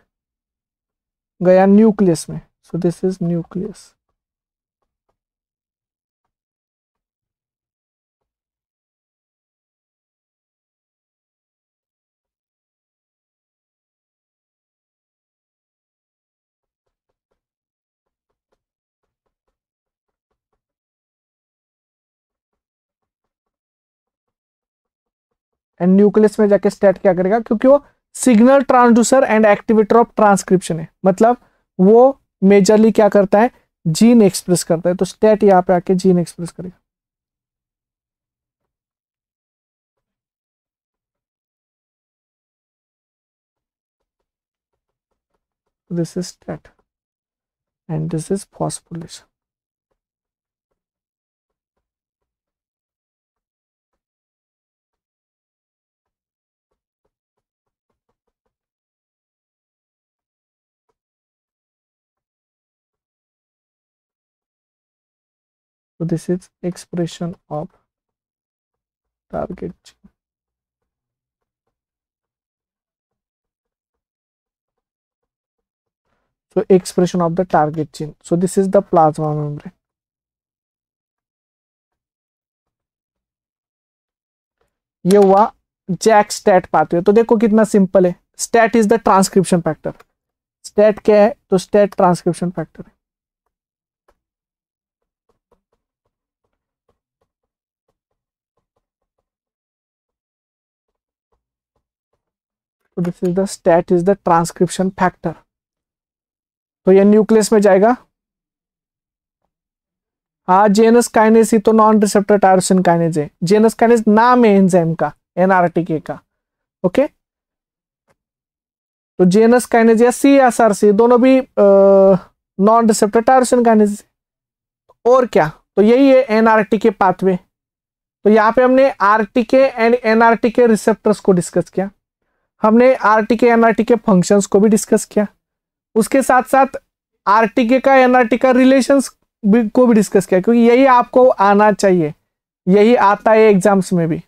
A: गया न्यूक्लियस में so this is nucleus and nucleus में जाके स्टेट क्या करेगा क्योंकि वो signal transducer and activator of
B: transcription है मतलब वो मेजरली क्या करता है जीन एक्सप्रेस करता है तो स्टेट
A: यहाँ पे आके जीन एक्सप्रेस करेगा this is stat and this is phosphorylation so this is expression of target g so expression of the target gene so this is the plasma membrane ये
B: हुआ जैक स्टैट पाथवे तो देखो कितना सिंपल है STAT is the transcription factor
A: STAT क्या है तो स्टैट ट्रांसक्रिप्शन फैक्टर है तो this is the STAT is the transcription factor
B: तो ये न्यूक्लियस में जाएगा हा जेनस काइनेस ही तो नॉन रिसेप्टर टायरोसिन काइनेज है जेनस काइनेस नाम है एंजाइम का एनआरटीके का ओके तो जेनस काइनेज या सी एस आर सी दोनों भी नॉन रिसेप्टर टायरोसिन काइनेज और क्या तो यही है एनआरटीके पाथवे तो यहां पे हमने आरटीके एंड एनआरटीके रिसेप्टर्स को डिस्कस किया हमने आरटीके के फंक्शंस को भी डिस्कस किया उसके साथ साथ आरटीके का एनआरटी का रिलेशंस को भी डिस्कस किया क्योंकि यही आपको आना चाहिए यही आता है एग्जाम्स में भी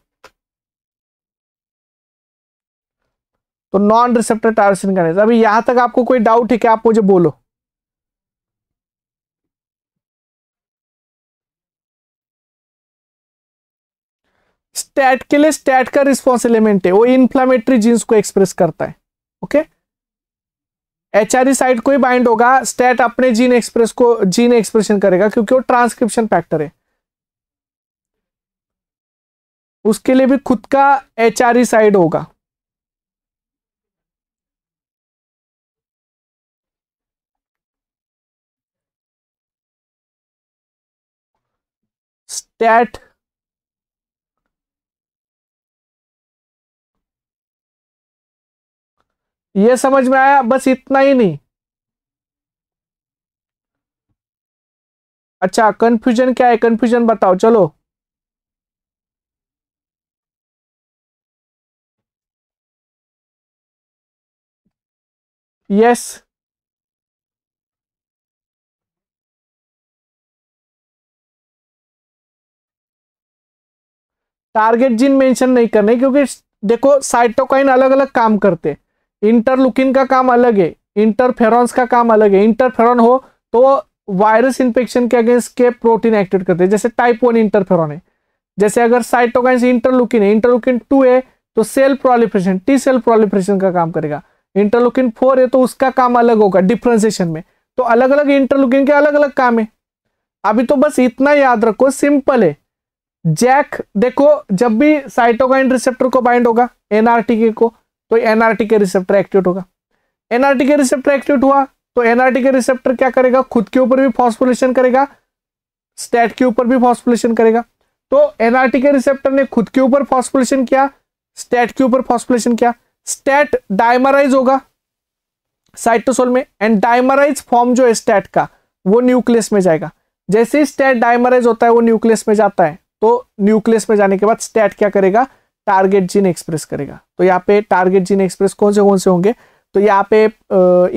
A: तो नॉन रिसेप्टर टायरोसिन का अभी यहां तक आपको कोई डाउट है कि आप मुझे बोलो स्टैट के लिए स्टैट का रिस्पॉन्स एलिमेंट है वो इन्फ्लामेटरी जीन्स को एक्सप्रेस करता है ओके
B: एचआरई साइड को ही बाइंड होगा स्टैट अपने जीन एक्सप्रेस को जीन एक्सप्रेशन करेगा क्योंकि वो ट्रांसक्रिप्शन
A: फैक्टर है उसके लिए भी खुद का एच आर साइड होगा स्टैट ये समझ में आया बस इतना ही नहीं अच्छा कंफ्यूजन क्या है कंफ्यूजन बताओ चलो यस टारगेट जिन मेंशन नहीं करने क्योंकि देखो साइटोकाइन अलग अलग काम करते हैं इंटरलुकिन का काम अलग है
B: इंटरफेरॉन्स का काम अलग है इंटरफेरॉन हो तो वायरस इन्फेक्शन के अगेंस्ट के प्रोटीन एक्टिवेट करते हैं जैसे टाइप वन इंटरफेरॉन है जैसे अगर साइटोकाइन इंटरलुकिन है इंटरलुकिन टू है तो cell proliferation T cell proliferation का काम करेगा इंटरलुकिन फोर है तो उसका काम अलग होगा डिफ्रेंसिएशन में तो अलग अलग इंटरलुकिन के अलग अलग काम है अभी तो बस इतना याद रखो सिंपल है जैक देखो जब भी साइटोकाइन रिसेप्टर को बाइंड होगा एनआरटीके को तो एनआरटी के रिसेप्टर एक्टिवेट होगा एनआरटी के रिसेप्टर एक्टिवेट हुआ तो एनआरटी के रिसेप्टर क्या करेगा खुद के ऊपर भी फॉस्फोलेशन करेगा स्टेट के ऊपर भी फॉस्फोलेशन करेगा तो एनआरटी के रिसेप्टर ने खुद के ऊपर फॉस्फोलेशन किया स्टेट के ऊपर फॉस्फोलेशन किया स्टेट डायमराइज होगा साइटोसोल में एंड डायमराइज फॉर्म जो है स्टेट का वो न्यूक्लियस में जाएगा जैसे ही स्टेट डायमराइज होता है वो न्यूक्लियस में जाता है तो न्यूक्लियस में जाने के बाद स्टेट क्या करेगा टारगेट जीन एक्सप्रेस करेगा तो यहाँ पे टारगेट जीन एक्सप्रेस कौन से कौन से होंगे तो यहाँ पे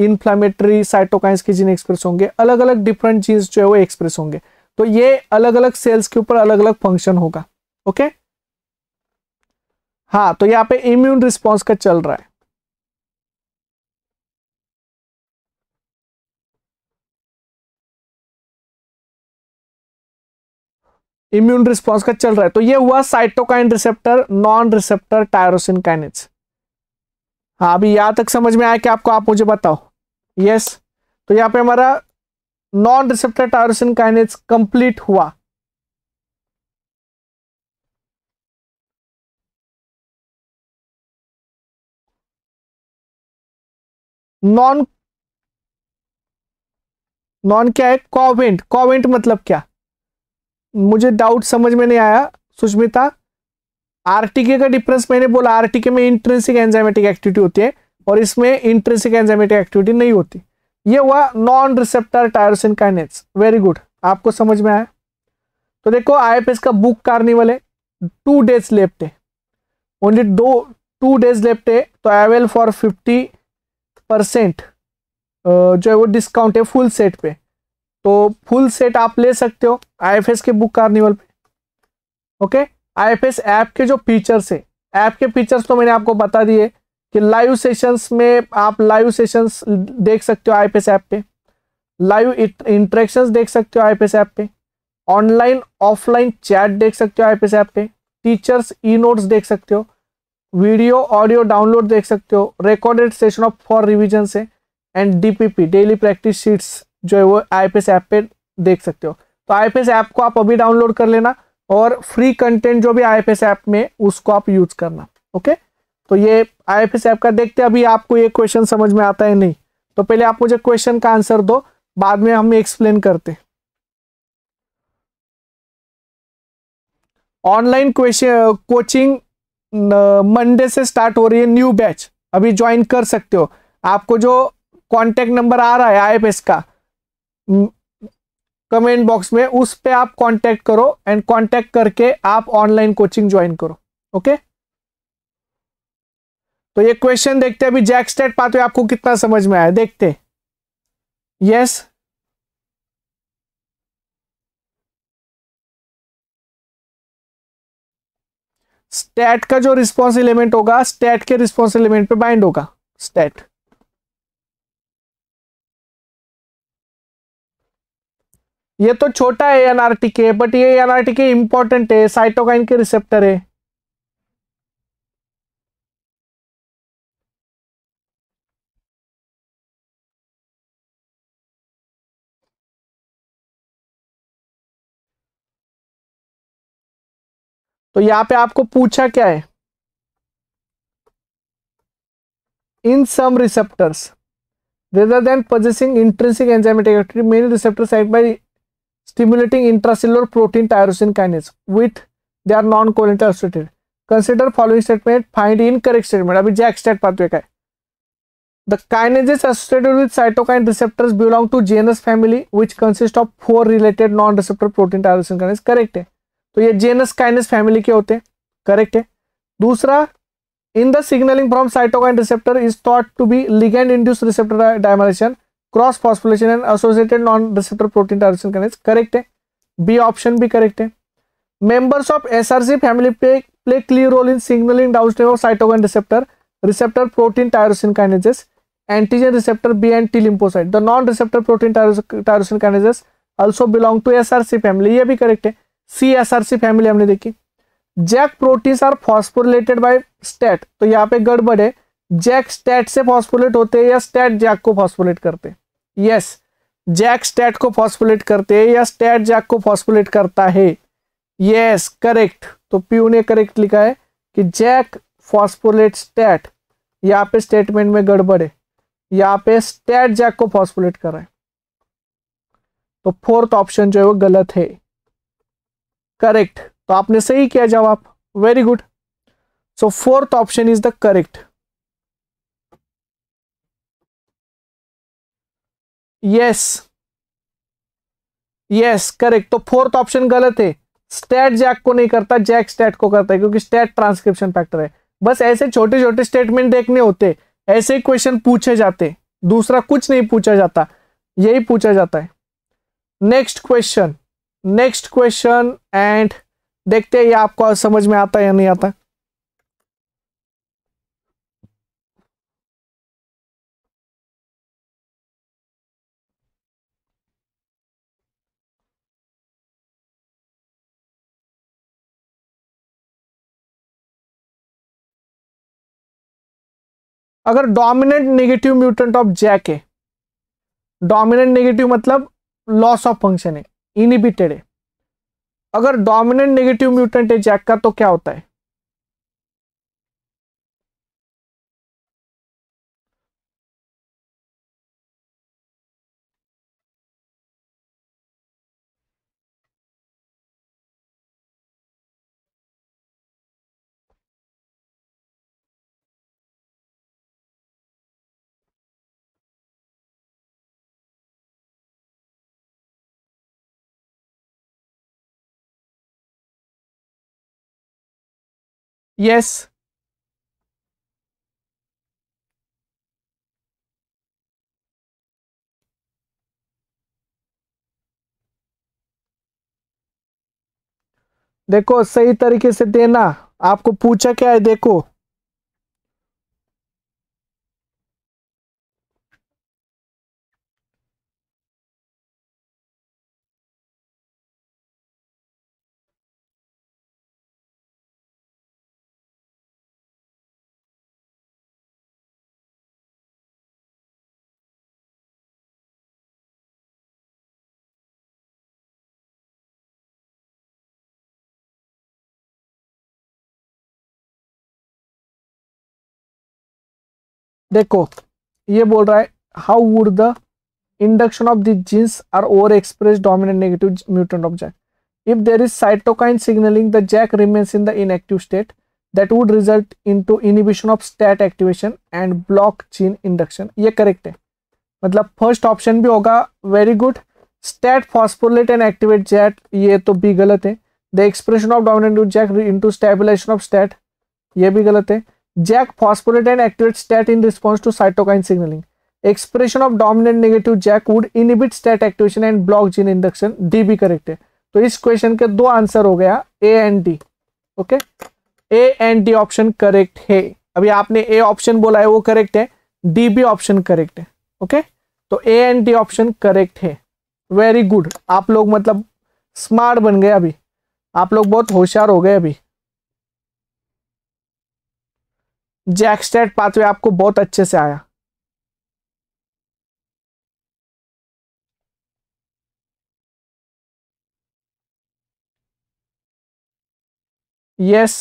B: इन्फ्लामेटरी साइटोकाइंस के जीन एक्सप्रेस होंगे अलग अलग डिफरेंट जीन्स जो है वो एक्सप्रेस होंगे तो ये अलग अलग सेल्स के ऊपर अलग अलग फंक्शन होगा ओके
A: हाँ तो यहाँ पे इम्यून रिस्पॉन्स का चल रहा है इम्यून रिस्पॉन्स का चल रहा है तो ये हुआ cytokine receptor non receptor
B: tyrosine kinase हाँ अभी यहां तक समझ में आया कि आपको आप मुझे बताओ
A: यस तो यहाँ पे हमारा non receptor tyrosine kinase complete हुआ नॉन नॉन क्या है कॉवेंट कॉवेंट मतलब क्या
B: मुझे डाउट समझ में नहीं आया सुष्मिता आरटीके का डिफरेंस मैंने बोला आरटीके में इंट्रेंसिक एंजाइमेटिक एक्टिविटी होती है और इसमें इंट्रेंसिक एंजाइमेटिक एक्टिविटी नहीं होती ये हुआ non receptor tyrosine kinase very good आपको समझ में आया तो देखो आई का बुक कार्निवल है टू डेज लेफ्ट है ओनली दो टू डेज लेफ्ट है तो अवेल फॉर फिफ्टी परसेंट जो है वो डिस्काउंट है फुल सेट पे तो फुल सेट आप ले सकते हो आईएफएस के बुक कार्निवल पे ओके आईएफएस ऐप के जो फीचर्स है ऐप के फीचर्स तो मैंने आपको बता दिए कि लाइव सेशंस में आप लाइव सेशंस देख सकते हो आईएफएस ऐप पे लाइव इंट्रैक्शंस देख सकते हो आईएफएस ऐप पे ऑनलाइन ऑफलाइन चैट देख सकते हो आईएफएस ऐप पे टीचर्स ई नोट्स देख सकते हो वीडियो ऑडियो डाउनलोड देख सकते हो recorded session of for revision है and DPP daily practice sheets जो है वो आई ऐप पे देख सकते हो तो आई ऐप को आप अभी डाउनलोड कर लेना और फ्री कंटेंट जो भी आई ऐप में उसको आप यूज करना ओके तो ये आई ऐप का देखते हैं अभी आपको ये क्वेश्चन समझ में आता है नहीं तो पहले आप मुझे क्वेश्चन का आंसर दो बाद में हम एक्सप्लेन करते ऑनलाइन क्वेश्चन कोचिंग मंडे से स्टार्ट हो रही है न्यू बैच अभी ज्वाइन कर सकते हो आपको जो कांटेक्ट नंबर आ रहा है आईएफएस का कमेंट बॉक्स में उस पे आप कांटेक्ट करो एंड कांटेक्ट करके आप ऑनलाइन कोचिंग ज्वाइन करो ओके तो ये क्वेश्चन देखते हैं अभी जैक स्टेट पाते आपको कितना समझ में आया देखते
A: यस स्टेट स्टैट का जो रिस्पॉन्स एलिमेंट होगा स्टैट के रिस्पॉन्स एलिमेंट पे बाइंड होगा स्टैट ये तो छोटा है एनआरटी के बट ये एनआरटी के इंपॉर्टेंट है साइटोकाइन के रिसेप्टर है तो यहां पे आपको पूछा क्या है in some receptors
B: whether then possessing intrinsic enzymatic activity main receptor side by stimulating intracellular protein tyrosine kinase with they are non covalently associated consider following statement find incorrect statement अभी जे एक्सट्रॅक्ट पाहतोय काय The kinases associated with cytokine receptors belong to genus family, which consists of four related non-receptor protein tyrosine kinase. Correct है तो ये genus kinase family के होते हैं करेक्ट है दूसरा in the signalling from cytokine receptor is thought to be ligand induce receptor dimerisation cross phosphorylation and associated non receptor protein direction kinase correct है बी ऑप्शन भी करेक्ट है members of SRC family pay play clear role in signalling downstream of cytokine receptor receptor protein tyrosine kinases antigen receptor B and T lymphocyte the non receptor protein tyrosine kinases also belong to SRC family ये भी करेक्ट है. C SRC family हमने देखी. JAK proteins are phosphorylated by STAT तो यहाँ पे गड़बड़ है जैक स्टैट से फॉस्फोलेट होते हैं या स्टैट जैक को फॉस्फोलेट करते हैं यस जैक स्टैट को फॉस्पुलेट करते हैं या स्टैट जैक को फॉस्पुलेट करता है यस करेक्ट तो पीयू ने करेक्ट लिखा है कि जैक फॉस्पुलेट स्टैट यहाँ पे स्टेटमेंट में गड़बड़ है यहाँ पे स्टैट जैक को फॉस्पुलेट कर रहा है तो फोर्थ ऑप्शन जो है वो गलत है करेक्ट तो आपने सही किया जवाब very good so
A: fourth option is the correct yes yes correct तो फोर्थ
B: ऑप्शन गलत है स्टेट जैक को नहीं करता जैक स्टेट को करता है क्योंकि स्टेट ट्रांसक्रिप्शन फैक्टर है बस ऐसे छोटे छोटे स्टेटमेंट देखने होते ऐसे क्वेश्चन पूछे जाते दूसरा कुछ नहीं पूछा जाता यही पूछा जाता है next question next
A: question and देखते हैं ये आपको समझ में आता है या नहीं आता अगर dominant negative mutant of JAK है
B: डोमिनेंट नेगेटिव मतलब लॉस ऑफ फंक्शन है इनिबिटेड है
A: अगर डोमिनेंट नेगेटिव म्यूटेंट है जैक का तो क्या होता है Yes. देखो सही तरीके से देना आपको पूछा क्या है देखो देखो ये बोल रहा है how would the induction of the genes are over express dominate negative mutant of JAK
B: if there is cytokine signalling the JAK remains in the inactive state that would result in to inhibition of STAT activation and block gene induction ये करेक्ट है मतलब फर्स्ट ऑप्शन भी होगा very good STAT phosphorylate and activate JAK ये तो भी गलत है the expression of dominant JAK to स्टेबिलाईशन of STAT ये भी गलत है jack एंड activates stat in response to cytokine signaling expression of dominant negative JAK would inhibit state activation and block gene induction D भी करेक्ट है तो इस क्वेश्चन के दो आंसर हो गया A and D okay A and D option correct है अभी आपने ए ऑप्शन बोला है वो करेक्ट है डी बी ऑप्शन करेक्ट है ओके okay? तो A and D option correct है वेरी गुड आप लोग मतलब स्मार्ट बन गए अभी आप लोग बहुत होशियार हो गए अभी
A: जैकस्टेट पाथवे आपको बहुत अच्छे से आया यस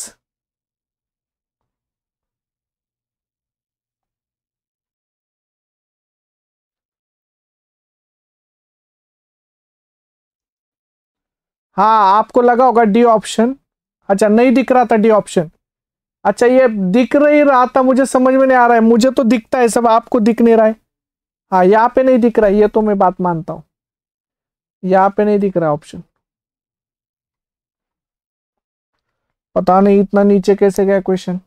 A: हाँ आपको लगा होगा डी ऑप्शन अच्छा नहीं दिख रहा था डी ऑप्शन अच्छा ये
B: दिख नहीं रहा था मुझे समझ में नहीं आ रहा है मुझे तो दिखता है सब आपको दिख नहीं रहा है हाँ यहाँ पे नहीं दिख रहा है ये तो मैं बात मानता हूँ यहाँ पे नहीं दिख रहा ऑप्शन
A: पता नहीं इतना नीचे कैसे गया क्वेश्चन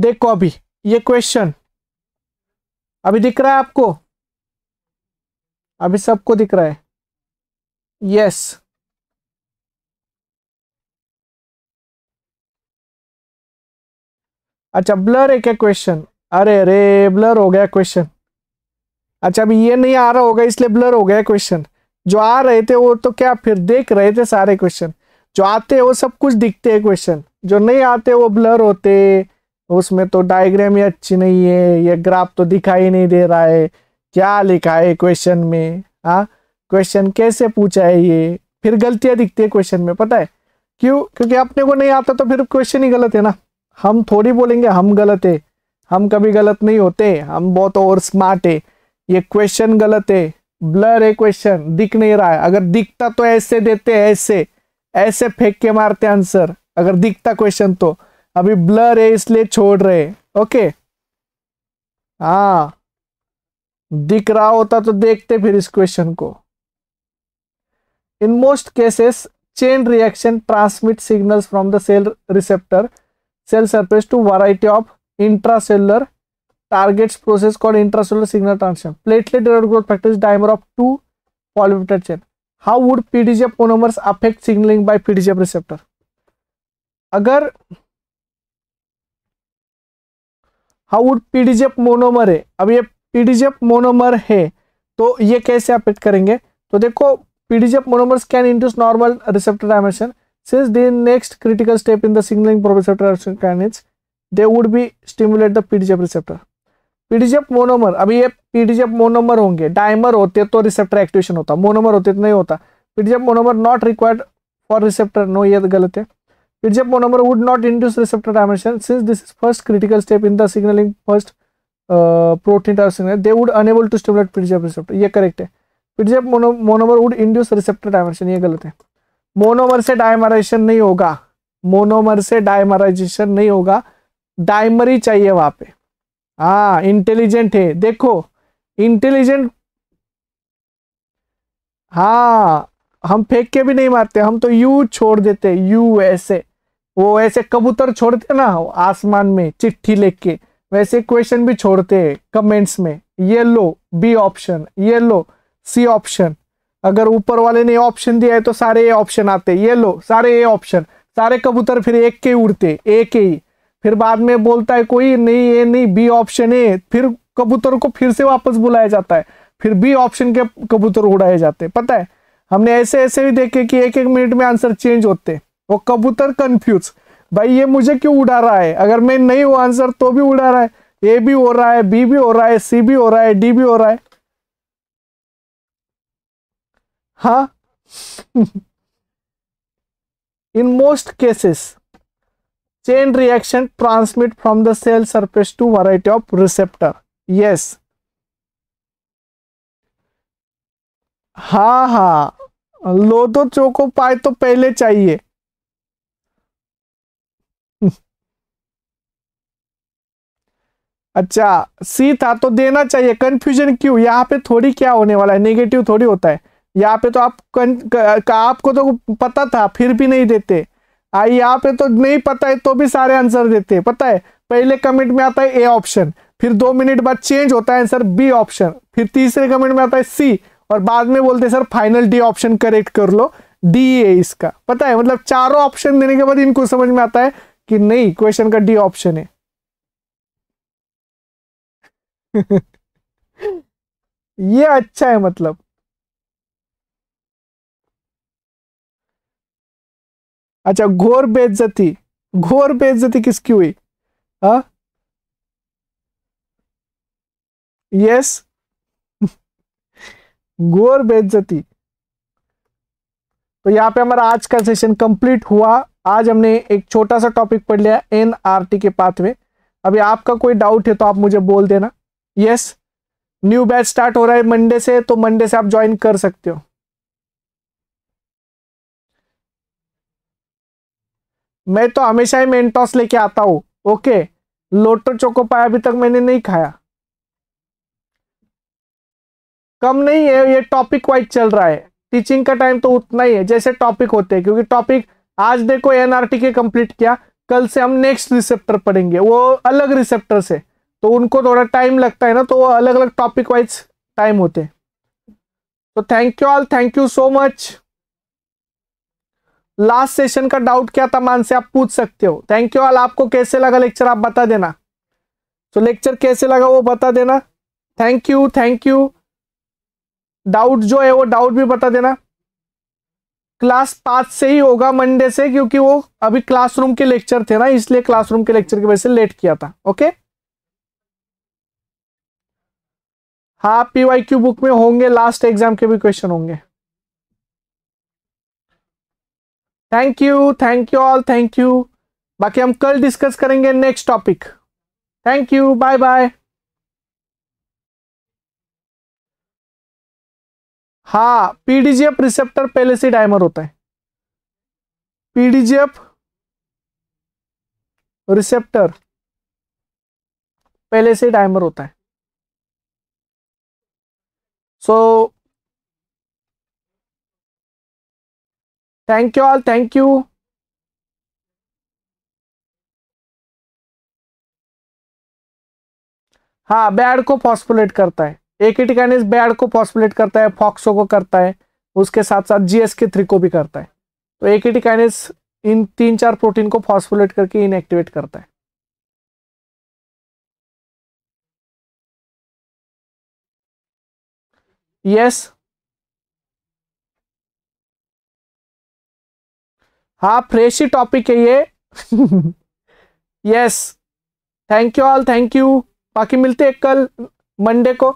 A: देखो अभी ये क्वेश्चन अभी दिख रहा है आपको अभी सबको दिख रहा है यस अच्छा ब्लर है क्या क्वेश्चन अरे अरे ब्लर हो गया क्वेश्चन
B: अच्छा अभी ये नहीं आ रहा होगा इसलिए ब्लर हो गया क्वेश्चन जो आ रहे थे वो तो क्या फिर देख रहे थे सारे क्वेश्चन जो आते हैं वो सब कुछ दिखते हैं क्वेश्चन जो नहीं आते वो ब्लर होते उसमें तो डायग्राम ही अच्छी नहीं है ये ग्राफ तो दिखाई नहीं दे रहा है क्या लिखा है क्वेश्चन में हाँ क्वेश्चन कैसे पूछा है ये फिर गलतियाँ दिखती है क्वेश्चन में पता है क्यों क्योंकि अपने को नहीं आता तो फिर क्वेश्चन ही गलत है ना हम थोड़ी बोलेंगे हम गलत है हम कभी गलत नहीं होते हम बहुत और स्मार्ट है ये क्वेश्चन गलत है ब्लर है क्वेश्चन दिख नहीं रहा है अगर दिखता तो ऐसे देते ऐसे ऐसे फेंक के मारते आंसर अगर दिखता क्वेश्चन तो अभी ब्लर है इसलिए छोड़ रहे ओके हाँ दिख रहा होता तो देखते फिर इस क्वेश्चन को in most cases chain reaction transmit signals from the cell receptor cell surface to variety of intracellular targets process call intracellular signal transmission platelet growth factor dimer of two polypeptide chain how would PDGF monomers affect signalling by PDGF receptor अगर हाउ वुड पीडीजेप मोनोमर है अब ये पीडीजेप मोनोमर है तो ये कैसे आप इट करेंगे तो देखो PDGF monomers can induce normal receptor dimension since then next critical step in the signalling process can is they would be stimulate the PDGF receptor PDGF monomer अभी ये पीडीजेप मोनोमर होंगे डायमर होते तो रिसेप्टर एक्टिवेशन होता मोनोमर होते तो नहीं होता PDGF monomer not required for receptor no ये गलत है Its Itzjapo number would not induce receptor dimension since this is first critical step in the signaling first uh, protein signaling they would unable to stimulate Pitjap receptor ये correct है Pitjap monomer would induce receptor dimension ये गलत है मोनोमर से डायमराइजेशन नहीं होगा मोनोमर से डायमराइजेशन नहीं होगा डायमरी चाहिए वहां पे हाँ इंटेलिजेंट है देखो इंटेलिजेंट हाँ हम फेंक के भी नहीं मारते हम तो यू छोड़ देते यू ऐसे वो ऐसे कबूतर छोड़ते ना आसमान में चिट्ठी लिख के वैसे क्वेश्चन भी छोड़ते हैं कमेंट्स में ये लो बी ऑप्शन ये लो सी ऑप्शन अगर ऊपर वाले ने ऑप्शन दिया है तो सारे ए ऑप्शन आते ये लो सारे ए ऑप्शन सारे कबूतर फिर एक के उड़ते एक के ही फिर बाद में बोलता है कोई नहीं ए नहीं बी ऑप्शन है फिर कबूतर को फिर से वापस बुलाया जाता है फिर बी ऑप्शन के कबूतर उड़ाए जाते पता है हमने ऐसे ऐसे भी देखे कि एक एक मिनट में आंसर चेंज होते हैं वो कबूतर कंफ्यूज भाई ये मुझे क्यों उड़ा रहा है अगर मैं नहीं हूं आंसर तो भी उड़ा रहा है ए भी हो रहा है बी भी हो रहा है सी भी हो रहा है डी भी हो रहा है
A: हा in most cases chain reaction
B: transmit from the cell surface to variety of receptor yes
A: हा हा लो तो चोको पाए तो पहले चाहिए
B: अच्छा सी था तो देना चाहिए कन्फ्यूजन क्यों यहाँ पे थोड़ी क्या होने वाला है नेगेटिव थोड़ी होता है यहाँ पे तो आप कन, आपको तो पता था फिर भी नहीं देते आई यहाँ पे तो नहीं पता है तो भी सारे आंसर देते हैं पता है पहले कमेंट में आता है ए ऑप्शन फिर दो मिनट बाद चेंज होता है आंसर बी ऑप्शन फिर तीसरे कमेंट में आता है सी और बाद में बोलते sir final D option correct कर लो डी ए इसका पता है मतलब चारों ऑप्शन देने के बाद इनको समझ में आता है कि नहीं क्वेश्चन का डी ऑप्शन
A: है ये अच्छा है मतलब अच्छा घोर बेज्जती घोर बेज्जती किसकी हुई हा यस
B: घोर बेज्जती तो यहाँ पे हमारा आज का सेशन कंप्लीट हुआ आज हमने एक छोटा सा टॉपिक पढ़ लिया एन आर टी के पाथ में अभी आपका कोई डाउट है तो आप मुझे बोल देना यस न्यू बैच स्टार्ट हो रहा है मंडे से तो मंडे से आप ज्वाइन कर सकते हो मैं तो हमेशा ही मेंटॉस लेके आता हूं ओके लोटो चोको पाया अभी तक मैंने नहीं खाया कम नहीं है ये टॉपिक वाइज चल रहा है टीचिंग का टाइम तो उतना ही है जैसे टॉपिक होते हैं क्योंकि टॉपिक आज देखो एनआरटी के कंप्लीट किया कल से हम नेक्स्ट रिसेप्टर पढ़ेंगे वो अलग रिसेप्टर से तो उनको थोड़ा टाइम लगता है ना तो अलग अलग टॉपिक वाइज टाइम होते हैं तो thank you all thank you so much last session का डाउट क्या था मान से आप पूछ सकते हो थैंक यू ऑल आपको कैसे लगा लेक्चर आप बता देना तो लेक्चर कैसे लगा वो बता देना thank you thank you doubt जो है वो डाउट भी बता देना क्लास पाँच से ही होगा मंडे से क्योंकि वो अभी क्लासरूम के लेक्चर थे ना इसलिए क्लासरूम के लेक्चर की वजह से लेट किया था ओके हाँ पीवाई क्यू बुक में होंगे लास्ट एग्जाम के भी क्वेश्चन होंगे thank you thank you all thank you बाकी हम कल डिस्कस करेंगे next
A: topic thank you bye bye हाँ पीडीजीएफ रिसेप्टर पहले से डायमर होता है पीडीजीएफ रिसेप्टर पहले से डायमर होता है So thank you all. Thank you. हाँ बैड को पॉस्पुलेट करता है एक ही
B: टिकानेस बैड को पॉस्पुलेट करता है फॉक्सो को करता है उसके साथ साथ जीएस के थ्री को भी करता है
A: तो एक ही टिकानेस इन तीन चार प्रोटीन को फॉस्पुलेट करके इनएक्टिवेट करता है यस हाँ फ्रेश ही टॉपिक है ये yes
B: thank you all thank you बाकी मिलते हैं कल मंडे को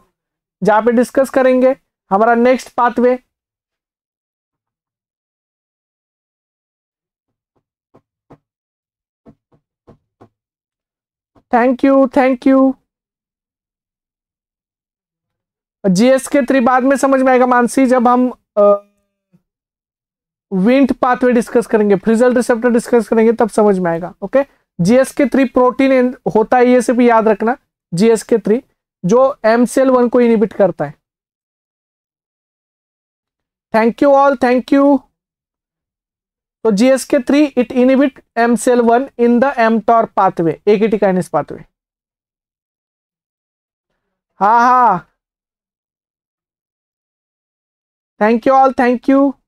B: जहाँ पे
A: डिस्कस करेंगे हमारा next pathway thank you thank you
B: GS K three बाद में समझ में आएगा मानसी जब हम विंट पाथवे डिस्कस करेंगे फ्रिजल रिसेप्टर डिस्कस करेंगे तब समझ में आएगा okay GS K three protein होता है ये सिर्फ याद रखना जीएस के थ्री जो एम सेल वन को इनिबिट करता है thank you all thank you तो GSK three it inhibit M cell one in the mTOR pathway AKT
A: kinase pathway हा हा Thank you all. Thank you.